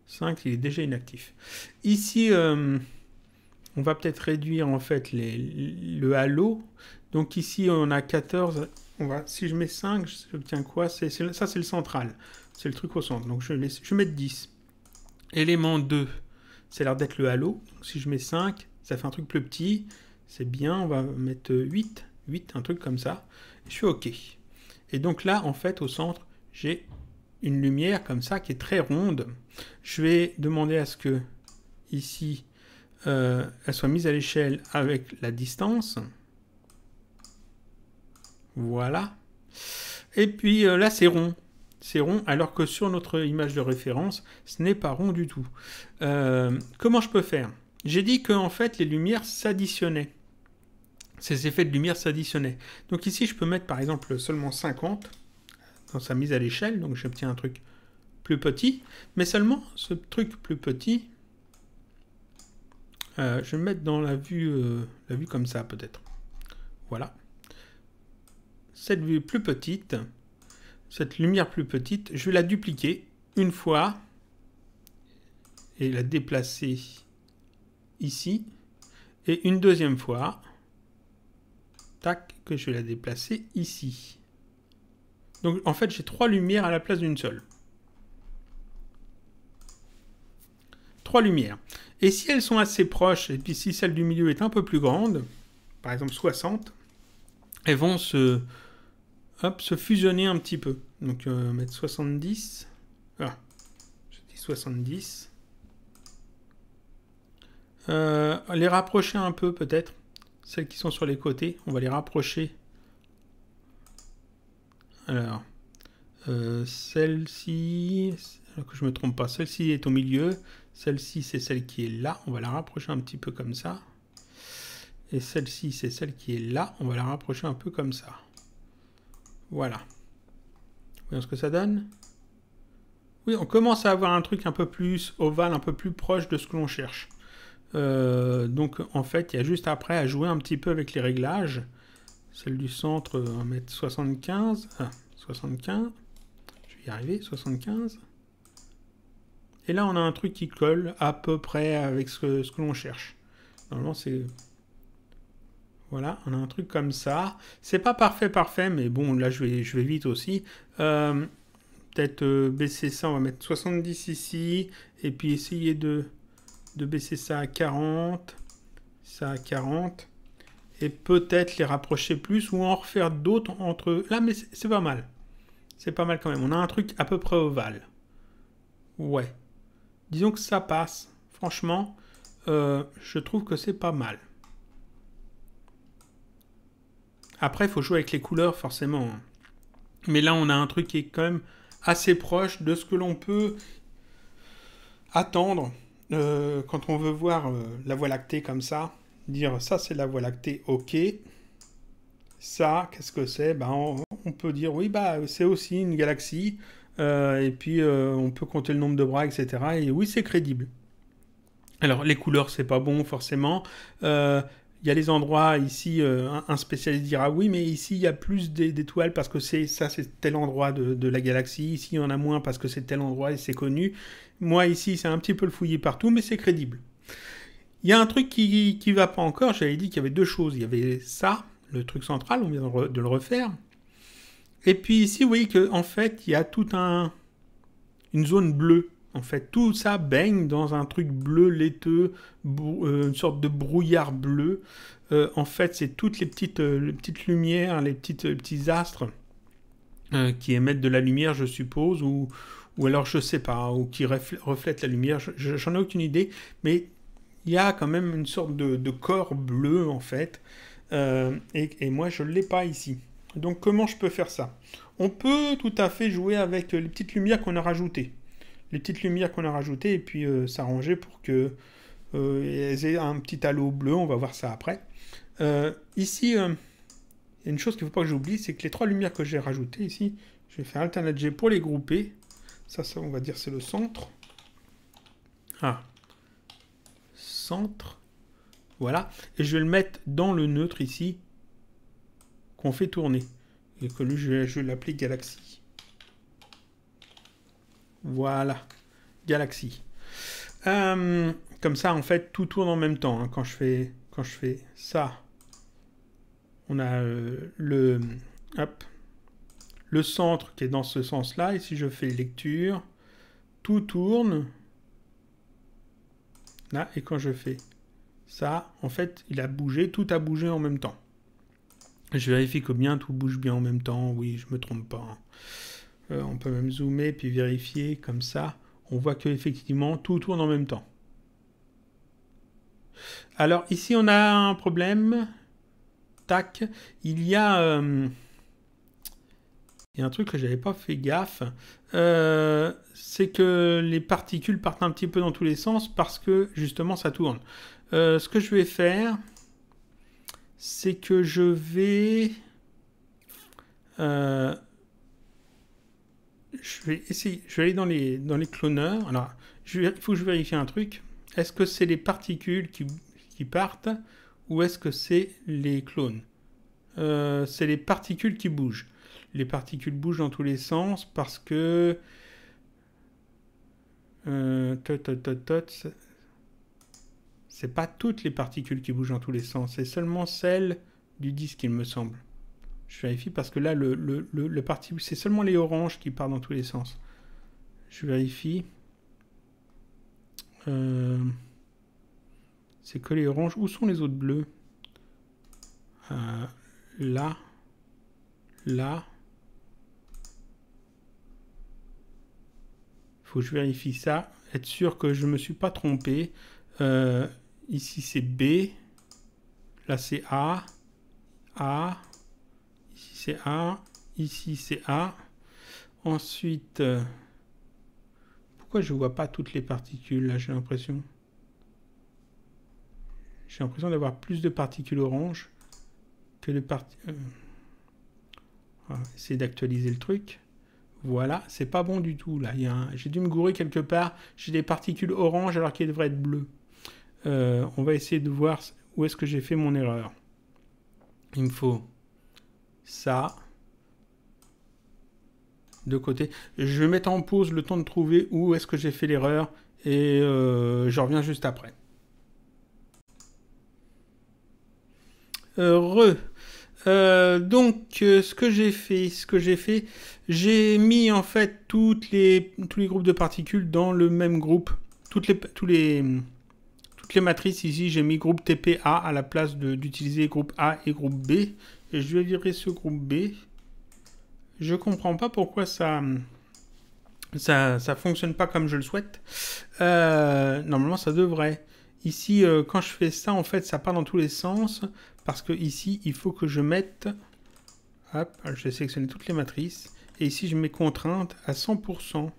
5, il est déjà inactif. Ici, euh, on va peut-être réduire en fait le halo. Donc ici, on a 14 on va, si je mets 5, j'obtiens quoi Ça, c'est le central. C'est le truc au centre. Donc, je, laisse, je mets 10. Élément 2, c'est l'air d'être le halo. si je mets 5, ça fait un truc plus petit. C'est bien, on va mettre 8. 8, un truc comme ça. je suis OK. Et donc là, en fait, au centre, j'ai une lumière comme ça qui est très ronde. Je vais demander à ce que, ici, euh, elle soit mise à l'échelle avec la distance. Voilà. Et puis euh, là, c'est rond. C'est rond, alors que sur notre image de référence, ce n'est pas rond du tout. Euh, comment je peux faire J'ai dit qu'en fait, les lumières s'additionnaient. Ces effets de lumière s'additionnaient. Donc ici, je peux mettre par exemple seulement 50 dans sa mise à l'échelle. Donc j'obtiens un truc plus petit. Mais seulement, ce truc plus petit, euh, je vais mettre dans la vue, la vue comme ça peut-être. Voilà cette vue plus petite, cette lumière plus petite, je vais la dupliquer une fois et la déplacer ici. Et une deuxième fois, tac, que je vais la déplacer ici. Donc en fait, j'ai trois lumières à la place d'une seule. Trois lumières. Et si elles sont assez proches, et puis si celle du milieu est un peu plus grande, par exemple 60, elles vont se, hop, se fusionner un petit peu. Donc euh, mettre 70. Ah, je dis 70. Euh, les rapprocher un peu peut-être. Celles qui sont sur les côtés, on va les rapprocher. Alors, euh, celle-ci, que je me trompe pas, celle-ci est au milieu. Celle-ci, c'est celle qui est là. On va la rapprocher un petit peu comme ça. Et celle-ci, c'est celle qui est là. On va la rapprocher un peu comme ça. Voilà. Voyons ce que ça donne. Oui, on commence à avoir un truc un peu plus ovale, un peu plus proche de ce que l'on cherche. Euh, donc en fait, il y a juste après à jouer un petit peu avec les réglages. Celle du centre, 1 mettre 75 75. Je vais y arriver, 75. Et là, on a un truc qui colle à peu près avec ce que, ce que l'on cherche. Normalement, c'est voilà, on a un truc comme ça. C'est pas parfait, parfait, mais bon, là, je vais, je vais vite aussi. Euh, peut-être euh, baisser ça, on va mettre 70 ici, et puis essayer de, de baisser ça à 40, ça à 40, et peut-être les rapprocher plus, ou en refaire d'autres entre... Eux. Là, mais c'est pas mal. C'est pas mal quand même. On a un truc à peu près ovale. Ouais. Disons que ça passe. Franchement, euh, je trouve que c'est pas mal. Après, il faut jouer avec les couleurs, forcément. Mais là, on a un truc qui est quand même assez proche de ce que l'on peut attendre euh, quand on veut voir euh, la voie lactée comme ça. Dire ça, c'est la voie lactée, ok. Ça, qu'est-ce que c'est ben, on, peut dire oui, bah, c'est aussi une galaxie. Euh, et puis, on peut compter le nombre de bras, etc. Et oui, c'est crédible. Alors les couleurs c'est pas bon forcément il y a les endroits ici, euh, un spécialiste dira oui, mais ici il y a plus d'étoiles parce que c'est ça, c'est tel endroit de, la galaxie. Ici il y en a moins parce que c'est tel endroit et c'est connu. Moi ici, c'est un petit peu le fouillé partout, mais c'est crédible. Il y a un truc qui ne va pas encore. J'avais dit qu'il y avait deux choses. Il y avait ça, le truc central, on vient de le refaire. Et puis ici, vous voyez qu'en en fait, il y a toute un, une zone bleue en fait, tout ça baigne dans un truc bleu laiteux, euh, une sorte de brouillard bleu. Euh, en fait, c'est toutes les petites, euh, petites lumières, les, petites, petits astres qui émettent de la lumière, je suppose, ou, ou alors je sais pas, ou qui reflètent la lumière. J'en ai aucune idée, mais il y a quand même une sorte de, corps bleu en fait. Et, et, moi, je ne l'ai pas ici. Donc, comment je peux faire ça On peut tout à fait jouer avec les petites lumières qu'on a rajoutées les petites lumières qu'on a rajoutées et puis euh, s'arranger pour que euh, aient un petit halo bleu. On va voir ça après. Euh, ici, il y a une chose qu'il ne faut pas que j'oublie, c'est que les trois lumières que j'ai rajoutées ici, je vais faire Alternate G pour les grouper. Ça, ça on va dire c'est le centre. Ah. Centre. Voilà. Et je vais le mettre dans le neutre ici qu'on fait tourner. Et que lui, je, vais l'appeler Galaxy. Voilà, Galaxy. Euh, comme ça, en fait, tout tourne en même temps. Hein. Quand, je fais, quand je fais ça, on a euh, le, le centre qui est dans ce sens-là. Et si je fais lecture, tout tourne. Là, et quand je fais ça, en fait, il a bougé, tout a bougé en même temps. Je vérifie que bien tout bouge bien en même temps. Oui, je me trompe pas. Hein. Euh, on peut même zoomer puis vérifier comme ça. On voit que effectivement tout tourne en même temps. Alors ici on a un problème. Tac, il y a, euh, il y a un truc que j'avais pas fait gaffe. Euh, c'est que les particules partent un petit peu dans tous les sens parce que justement ça tourne. ce que je vais faire, c'est que je vais je vais essayer, je vais aller dans les, dans les cloneurs. Alors, il faut que je vérifie un truc. Est-ce que c'est les particules qui, partent ou est-ce que c'est les clones euh, C'est les particules qui bougent. Les particules bougent dans tous les sens parce que... Euh, c'est pas toutes les particules qui bougent dans tous les sens, c'est seulement celles du disque, il me semble. Je vérifie parce que là, le, le, le, parti, c'est seulement les oranges qui partent dans tous les sens. Je vérifie. Euh, c'est que les oranges. Où sont les autres bleus Là. Euh, là. Là. Faut que je vérifie ça. Être sûr que je ne me suis pas trompé. Euh, ici, c'est B. Là, c'est A. A c'est A, ici c'est A. Ensuite, euh, pourquoi je vois pas toutes les particules là, j'ai l'impression J'ai l'impression d'avoir plus de particules orange que de particules... Euh, ah, essayer d'actualiser le truc. Voilà, c'est pas bon du tout là. J'ai dû me gourer quelque part. J'ai des particules orange alors qu'elles devraient être bleues. Euh, on va essayer de voir où est-ce que j'ai fait mon erreur. Il me faut ça de côté. Je vais mettre en pause le temps de trouver où est-ce que j'ai fait l'erreur et euh, je reviens juste après. Heureux. Euh, donc, euh, ce que j'ai fait, ce que j'ai fait, j'ai mis en fait toutes les, tous les groupes de particules dans le même groupe. Toutes les, tous les, toutes les matrices ici, j'ai mis groupe TPA à la place d'utiliser groupe A et groupe B je vais virer ce groupe B. Je comprends pas pourquoi ça ça, fonctionne pas comme je le souhaite. Euh, normalement, ça devrait. Ici, euh, quand je fais ça, en fait, ça part dans tous les sens. Parce que ici, il faut que je mette... Hop, je vais sélectionner toutes les matrices. Et ici, je mets contrainte à 100%.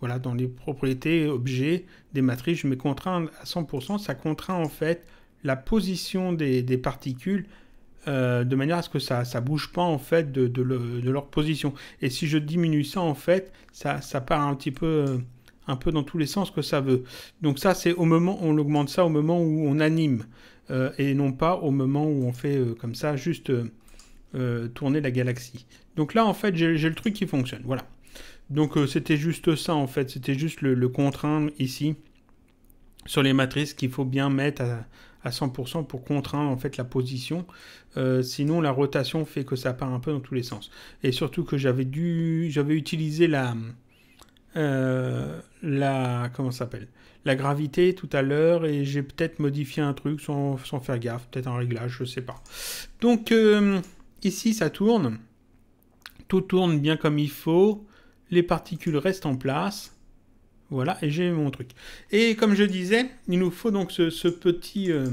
Voilà, dans les propriétés objets des matrices, je mets contrainte à 100%. Ça contraint, en fait, la position des particules euh, de manière à ce que ça bouge pas en fait de, leur position. Et si je diminue ça en fait, ça, ça part un petit peu euh, un peu dans tous les sens que ça veut. Donc ça c'est au moment on augmente ça au moment où on anime euh, et non pas au moment où on fait comme ça juste tourner la galaxie. Donc là en fait j'ai le truc qui fonctionne. Voilà. Donc c'était juste ça en fait, c'était juste le, le ici sur les matrices qu'il faut bien mettre à, à 100% pour contraindre en fait la position. Euh, sinon, la rotation fait que ça part un peu dans tous les sens. Et surtout que j'avais dû, j'avais utilisé la, euh, la, comment s'appelle, la gravité tout à l'heure et j'ai peut-être modifié un truc sans, faire gaffe, peut-être un réglage, je sais pas. Donc euh, ici, ça tourne, tout tourne bien comme il faut, les particules restent en place. Voilà, et j'ai mon truc. Et comme je disais, il nous faut donc ce, petit euh,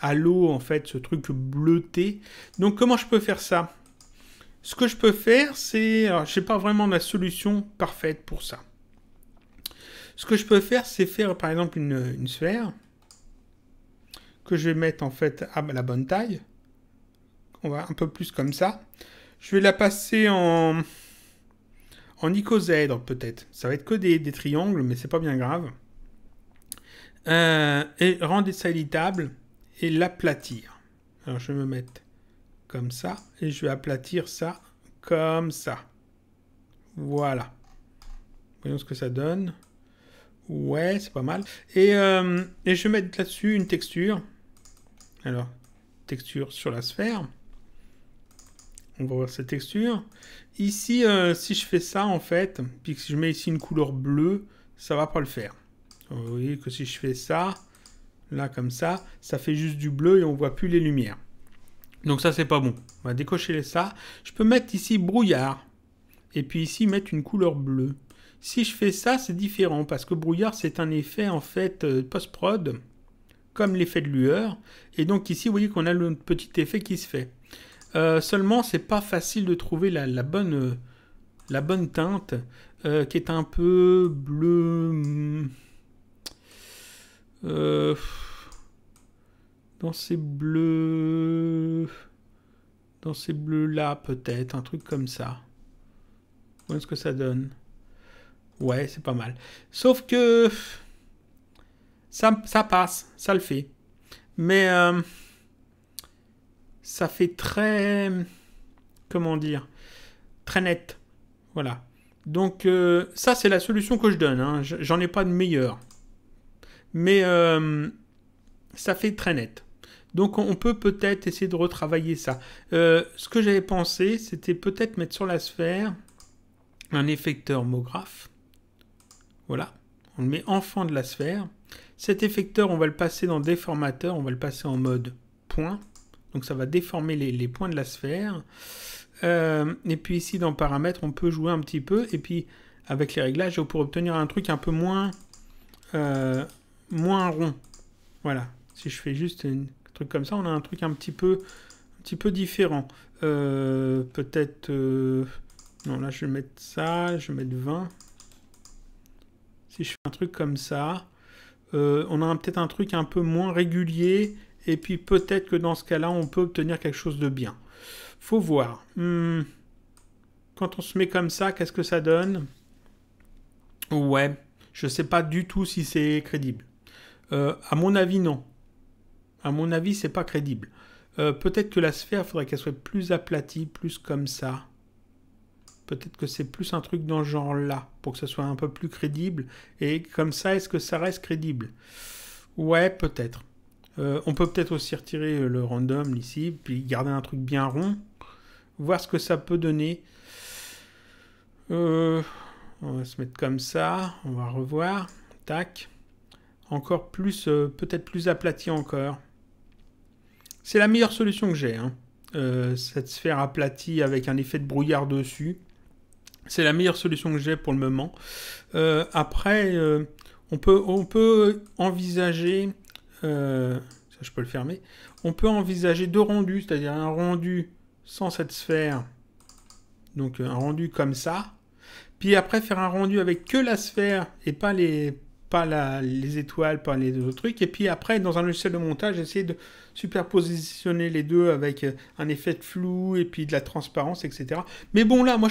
halo, en fait, ce truc bleuté. Donc comment je peux faire ça Ce que je peux faire, c'est... Alors, je n'ai pas vraiment la solution parfaite pour ça. Ce que je peux faire, c'est faire, par exemple, une sphère que je vais mettre, en fait, à la bonne taille. On va un peu plus comme ça. Je vais la passer en en icosèdre peut-être. Ça va être que des, triangles, mais c'est pas bien grave. Euh, et rendre ça éditable et l'aplatir. Alors je vais me mettre comme ça et je vais aplatir ça comme ça. Voilà. Voyons ce que ça donne. Ouais, c'est pas mal. Et, euh, et je vais mettre là-dessus une texture. Alors, texture sur la sphère on va voir cette texture. Ici, euh, si je fais ça, en fait, puis que si je mets ici une couleur bleue, ça va pas le faire. Vous voyez que si je fais ça, là, comme ça, ça fait juste du bleu et on voit plus les lumières. Donc ça, c'est pas bon. On va décocher ça. Je peux mettre ici brouillard. Et puis ici, mettre une couleur bleue. Si je fais ça, c'est différent parce que brouillard, c'est un effet en fait euh, post-prod, comme l'effet de lueur. Et donc ici, vous voyez qu'on a le petit effet qui se fait. Euh, seulement, c'est pas facile de trouver la, la bonne, euh, teinte euh, qui est un peu bleu. Hmm. dans ces bleus. Dans ces bleus-là, peut-être, un truc comme ça. On ce que ça donne Ouais, c'est pas mal. Sauf que. Ça, ça passe, ça le fait. Mais ça fait très... comment dire Très net. Voilà. Donc euh, ça, c'est la solution que je donne. Hein. J'en ai pas de meilleure. Mais euh, ça fait très net. Donc on peut peut-être essayer de retravailler ça. Euh, ce que j'avais pensé, c'était peut-être mettre sur la sphère un effecteur MoGraph. Voilà. On le met enfant de la sphère. Cet effecteur, on va le passer dans déformateur, on va le passer en mode point. Donc ça va déformer les, points de la sphère. Euh, et puis ici, dans paramètres, on peut jouer un petit peu. Et puis, avec les réglages, pour obtenir un truc un peu moins, euh, moins rond. Voilà. Si je fais juste un truc comme ça, on a un truc un petit peu, un petit peu différent. Euh, peut-être... non, là, je vais mettre ça. Je vais mettre 20. Si je fais un truc comme ça, on a peut-être un truc un peu moins régulier et puis peut-être que dans ce cas-là, on peut obtenir quelque chose de bien. Faut voir. Hmm. Quand on se met comme ça, qu'est-ce que ça donne Ouais, je ne sais pas du tout si c'est crédible. Euh, à mon avis, non. À mon avis, c'est pas crédible. Euh, peut-être que la sphère, faudrait qu'elle soit plus aplatie, plus comme ça. Peut-être que c'est plus un truc dans ce genre-là, pour que ce soit un peu plus crédible. Et comme ça, est-ce que ça reste crédible Ouais, peut-être. Euh, on peut peut-être aussi retirer euh, le random ici, puis garder un truc bien rond, voir ce que ça peut donner. Euh, on va se mettre comme ça, on va revoir, tac. Encore plus, peut-être plus aplati encore. C'est la meilleure solution que j'ai, hein. cette sphère aplatie avec un effet de brouillard dessus. C'est la meilleure solution que j'ai pour le moment. après, on peut, on peut envisager euh, ça je peux le fermer, on peut envisager deux rendus, c'est-à-dire un rendu sans cette sphère, donc euh, un rendu comme ça, puis après faire un rendu avec que la sphère et pas les pas les étoiles, pas les autres trucs, et puis après dans un logiciel de montage essayer de superpositionner les deux avec euh, un effet de flou et puis de la transparence, etc. Mais bon là, moi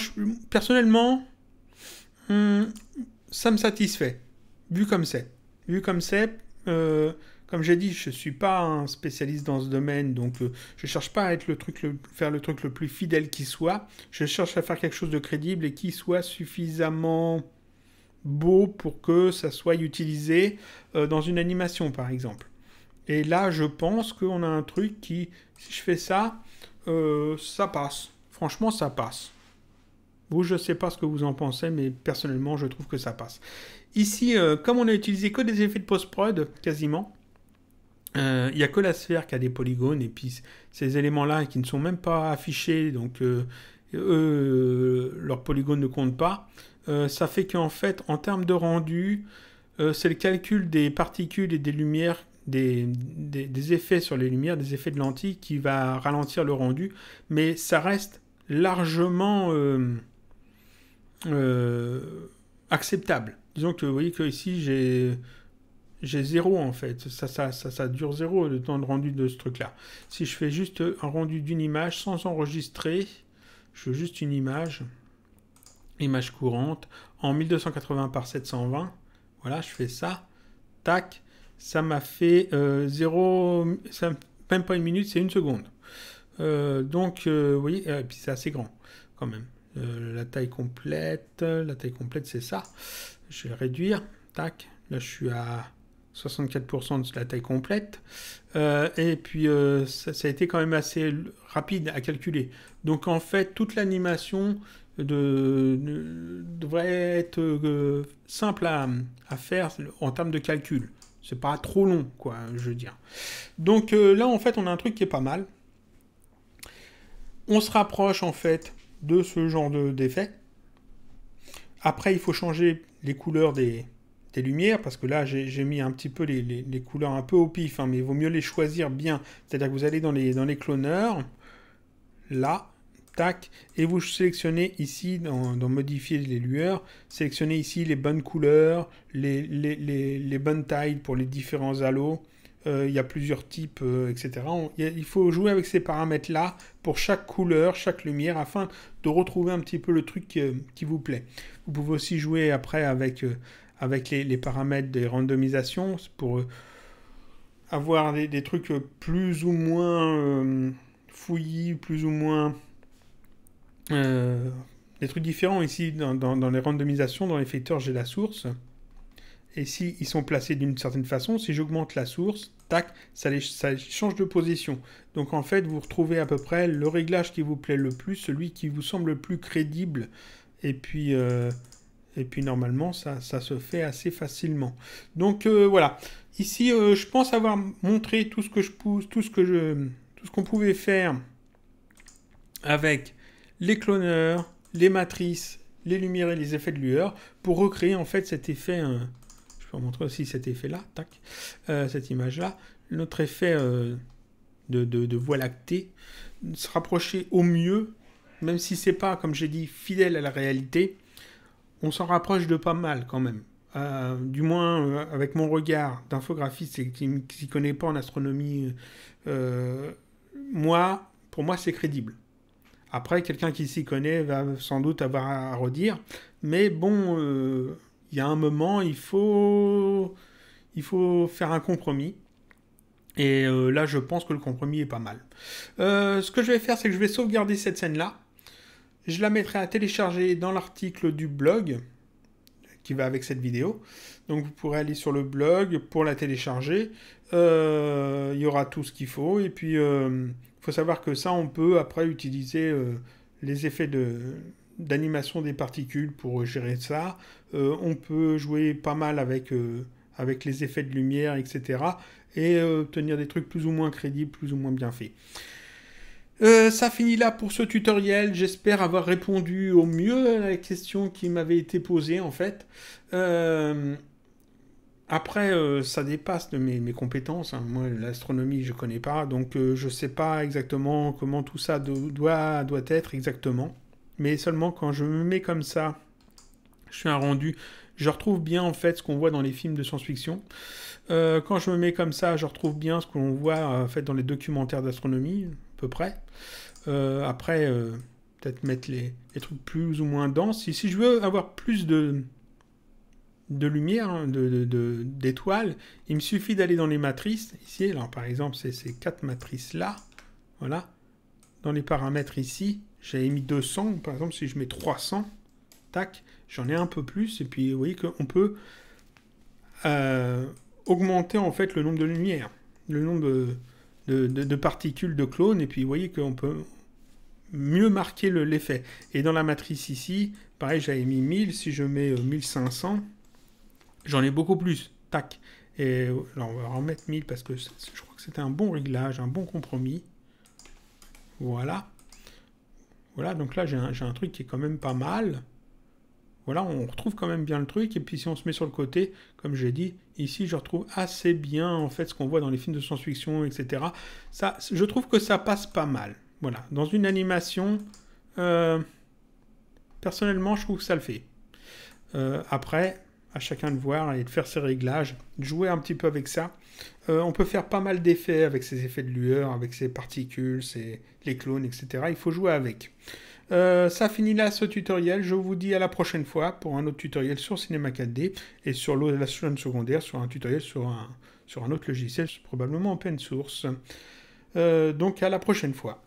personnellement, hmm, ça me satisfait, vu comme c'est. Vu comme c'est, comme j'ai dit, je ne suis pas un spécialiste dans ce domaine, donc euh, je ne cherche pas à être le truc faire le truc le plus fidèle qui soit. Je cherche à faire quelque chose de crédible et qui soit suffisamment beau pour que ça soit utilisé euh, dans une animation, par exemple. Et là, je pense qu'on a un truc qui, si je fais ça, euh, ça passe. Franchement, ça passe. Vous, je ne sais pas ce que vous en pensez, mais personnellement, je trouve que ça passe. Ici, comme on a utilisé que des effets de post-prod, quasiment, il euh, n'y a que la sphère qui a des polygones, et puis ces éléments-là qui ne sont même pas affichés, donc euh, eux, euh, leurs polygones ne comptent pas. ça fait qu'en fait, en termes de rendu, c'est le calcul des particules et des lumières, des, effets sur les lumières, des effets de lentilles qui va ralentir le rendu, mais ça reste largement acceptable. Disons que vous voyez que ici j'ai j'ai zéro en fait. Ça, ça, ça, ça, dure zéro le temps de rendu de ce truc-là. Si je fais juste un rendu d'une image sans enregistrer, je veux juste une image, image courante, en 1280 par 720. Voilà, je fais ça. Tac, ça m'a fait euh, zéro, ça, même pas une minute, c'est une seconde. Euh, donc, euh, oui puis c'est assez grand quand même. la taille complète, la taille complète, c'est ça. Je vais réduire. Tac, là je suis à 64% de la taille complète. Euh, et puis euh, ça, a été quand même assez rapide à calculer. Donc en fait, toute l'animation de, devrait être euh, simple à, faire en termes de calcul. C'est pas trop long, quoi, je veux dire. Donc là, en fait, on a un truc qui est pas mal. On se rapproche, en fait, de ce genre d'effet. Après, il faut changer les couleurs des, des lumières, parce que là j'ai mis un petit peu les, couleurs un peu au pif, hein, mais il vaut mieux les choisir bien. C'est-à-dire que vous allez dans les, dans les cloneurs, là, tac, et vous sélectionnez ici, dans, modifier les lueurs, sélectionnez ici les bonnes couleurs, les, les bonnes tailles pour les différents halos. Euh, il y a plusieurs types, euh, etc. il faut jouer avec ces paramètres-là pour chaque couleur, chaque lumière, afin de retrouver un petit peu le truc euh, qui vous plaît. Vous pouvez aussi jouer après avec avec les, paramètres des randomisations pour euh, avoir des, trucs euh, plus ou moins euh, fouillis, plus ou moins des trucs différents ici dans, les randomisations, dans les facteurs, j'ai la source. Et si ils sont placés d'une certaine façon, si j'augmente la source, tac, ça change de position. Donc en fait, vous retrouvez à peu près le réglage qui vous plaît le plus, celui qui vous semble le plus crédible. Et puis et puis normalement, ça, se fait assez facilement. Donc euh, voilà. Ici, euh, je pense avoir montré tout ce que je pousse, tout ce que je, tout ce qu'on pouvait faire avec les cloneurs, les matrices, les lumières et les effets de lueur pour recréer en fait cet effet. Euh, je peux vous montrer aussi cet effet-là, tac, cette image-là, notre effet de, de, voie lactée, se rapprocher au mieux, même si c'est pas, comme j'ai dit, fidèle à la réalité on s'en rapproche de pas mal quand même. Euh, du moins euh, avec mon regard d'infographiste qui ne s'y connaît pas en astronomie, euh, moi, pour moi, c'est crédible. Après, quelqu'un qui s'y connaît va sans doute avoir à redire, mais bon, il y a un moment, il faut, il faut faire un compromis. Et là, je pense que le compromis est pas mal. ce que je vais faire, c'est que je vais sauvegarder cette scène-là. Je la mettrai à télécharger dans l'article du blog qui va avec cette vidéo. Donc vous pourrez aller sur le blog pour la télécharger. Euh, il y aura tout ce qu'il faut. Et puis, il euh, faut savoir que ça, on peut après utiliser euh, les effets d'animation des particules pour gérer ça. on peut jouer pas mal avec, avec les effets de lumière, etc. Et obtenir des trucs plus ou moins crédibles, plus ou moins bien faits. Euh, ça finit là pour ce tutoriel. J'espère avoir répondu au mieux à la question qui m'avait été posée en fait. Euh, après, euh, ça dépasse de mes, compétences. Hein. Moi, l'astronomie, je connais pas, donc je sais pas exactement comment tout ça doit, être exactement. Mais seulement quand je me mets comme ça, je suis un rendu je retrouve bien en fait ce qu'on voit dans les films de science-fiction. quand je me mets comme ça, je retrouve bien ce qu'on voit en fait dans les documentaires d'astronomie près. Euh, après, euh, peut-être mettre les, trucs plus ou moins denses. si je veux avoir plus de, de lumière, hein, de, d'étoiles, il me suffit d'aller dans les matrices. Ici, alors par exemple, c'est ces quatre matrices-là. Voilà. Dans les paramètres ici, j'avais mis 200. Par exemple, si je mets 300, tac, j'en ai un peu plus. Et puis, vous voyez qu'on peut euh, augmenter en fait le nombre de lumières. Le nombre de de, particules de clones, et puis vous voyez qu'on peut mieux marquer l'effet. et dans la matrice ici, pareil, j'avais mis 1000, si je mets 1500, euh, j'en ai beaucoup plus, tac. Et euh, alors on va en mettre 1000 parce que je crois que c'était un bon réglage, un bon compromis. Voilà. Voilà, donc là j'ai un, truc qui est quand même pas mal. Voilà, on retrouve quand même bien le truc. Et puis si on se met sur le côté, comme j'ai dit, ici je retrouve assez bien en fait ce qu'on voit dans les films de science-fiction, etc. Ça, je trouve que ça passe pas mal. Voilà, dans une animation, euh, personnellement, je trouve que ça le fait. Euh, après, à chacun de voir et de faire ses réglages, de jouer un petit peu avec ça. Euh, on peut faire pas mal d'effets avec ces effets de lueur, avec ces particules, ces, les clones, etc. Il faut jouer avec. Euh, ça finit là ce tutoriel. Je vous dis à la prochaine fois pour un autre tutoriel sur Cinema 4D et sur la secondaire, sur un tutoriel sur un, autre logiciel, probablement open source. Euh, donc à la prochaine fois.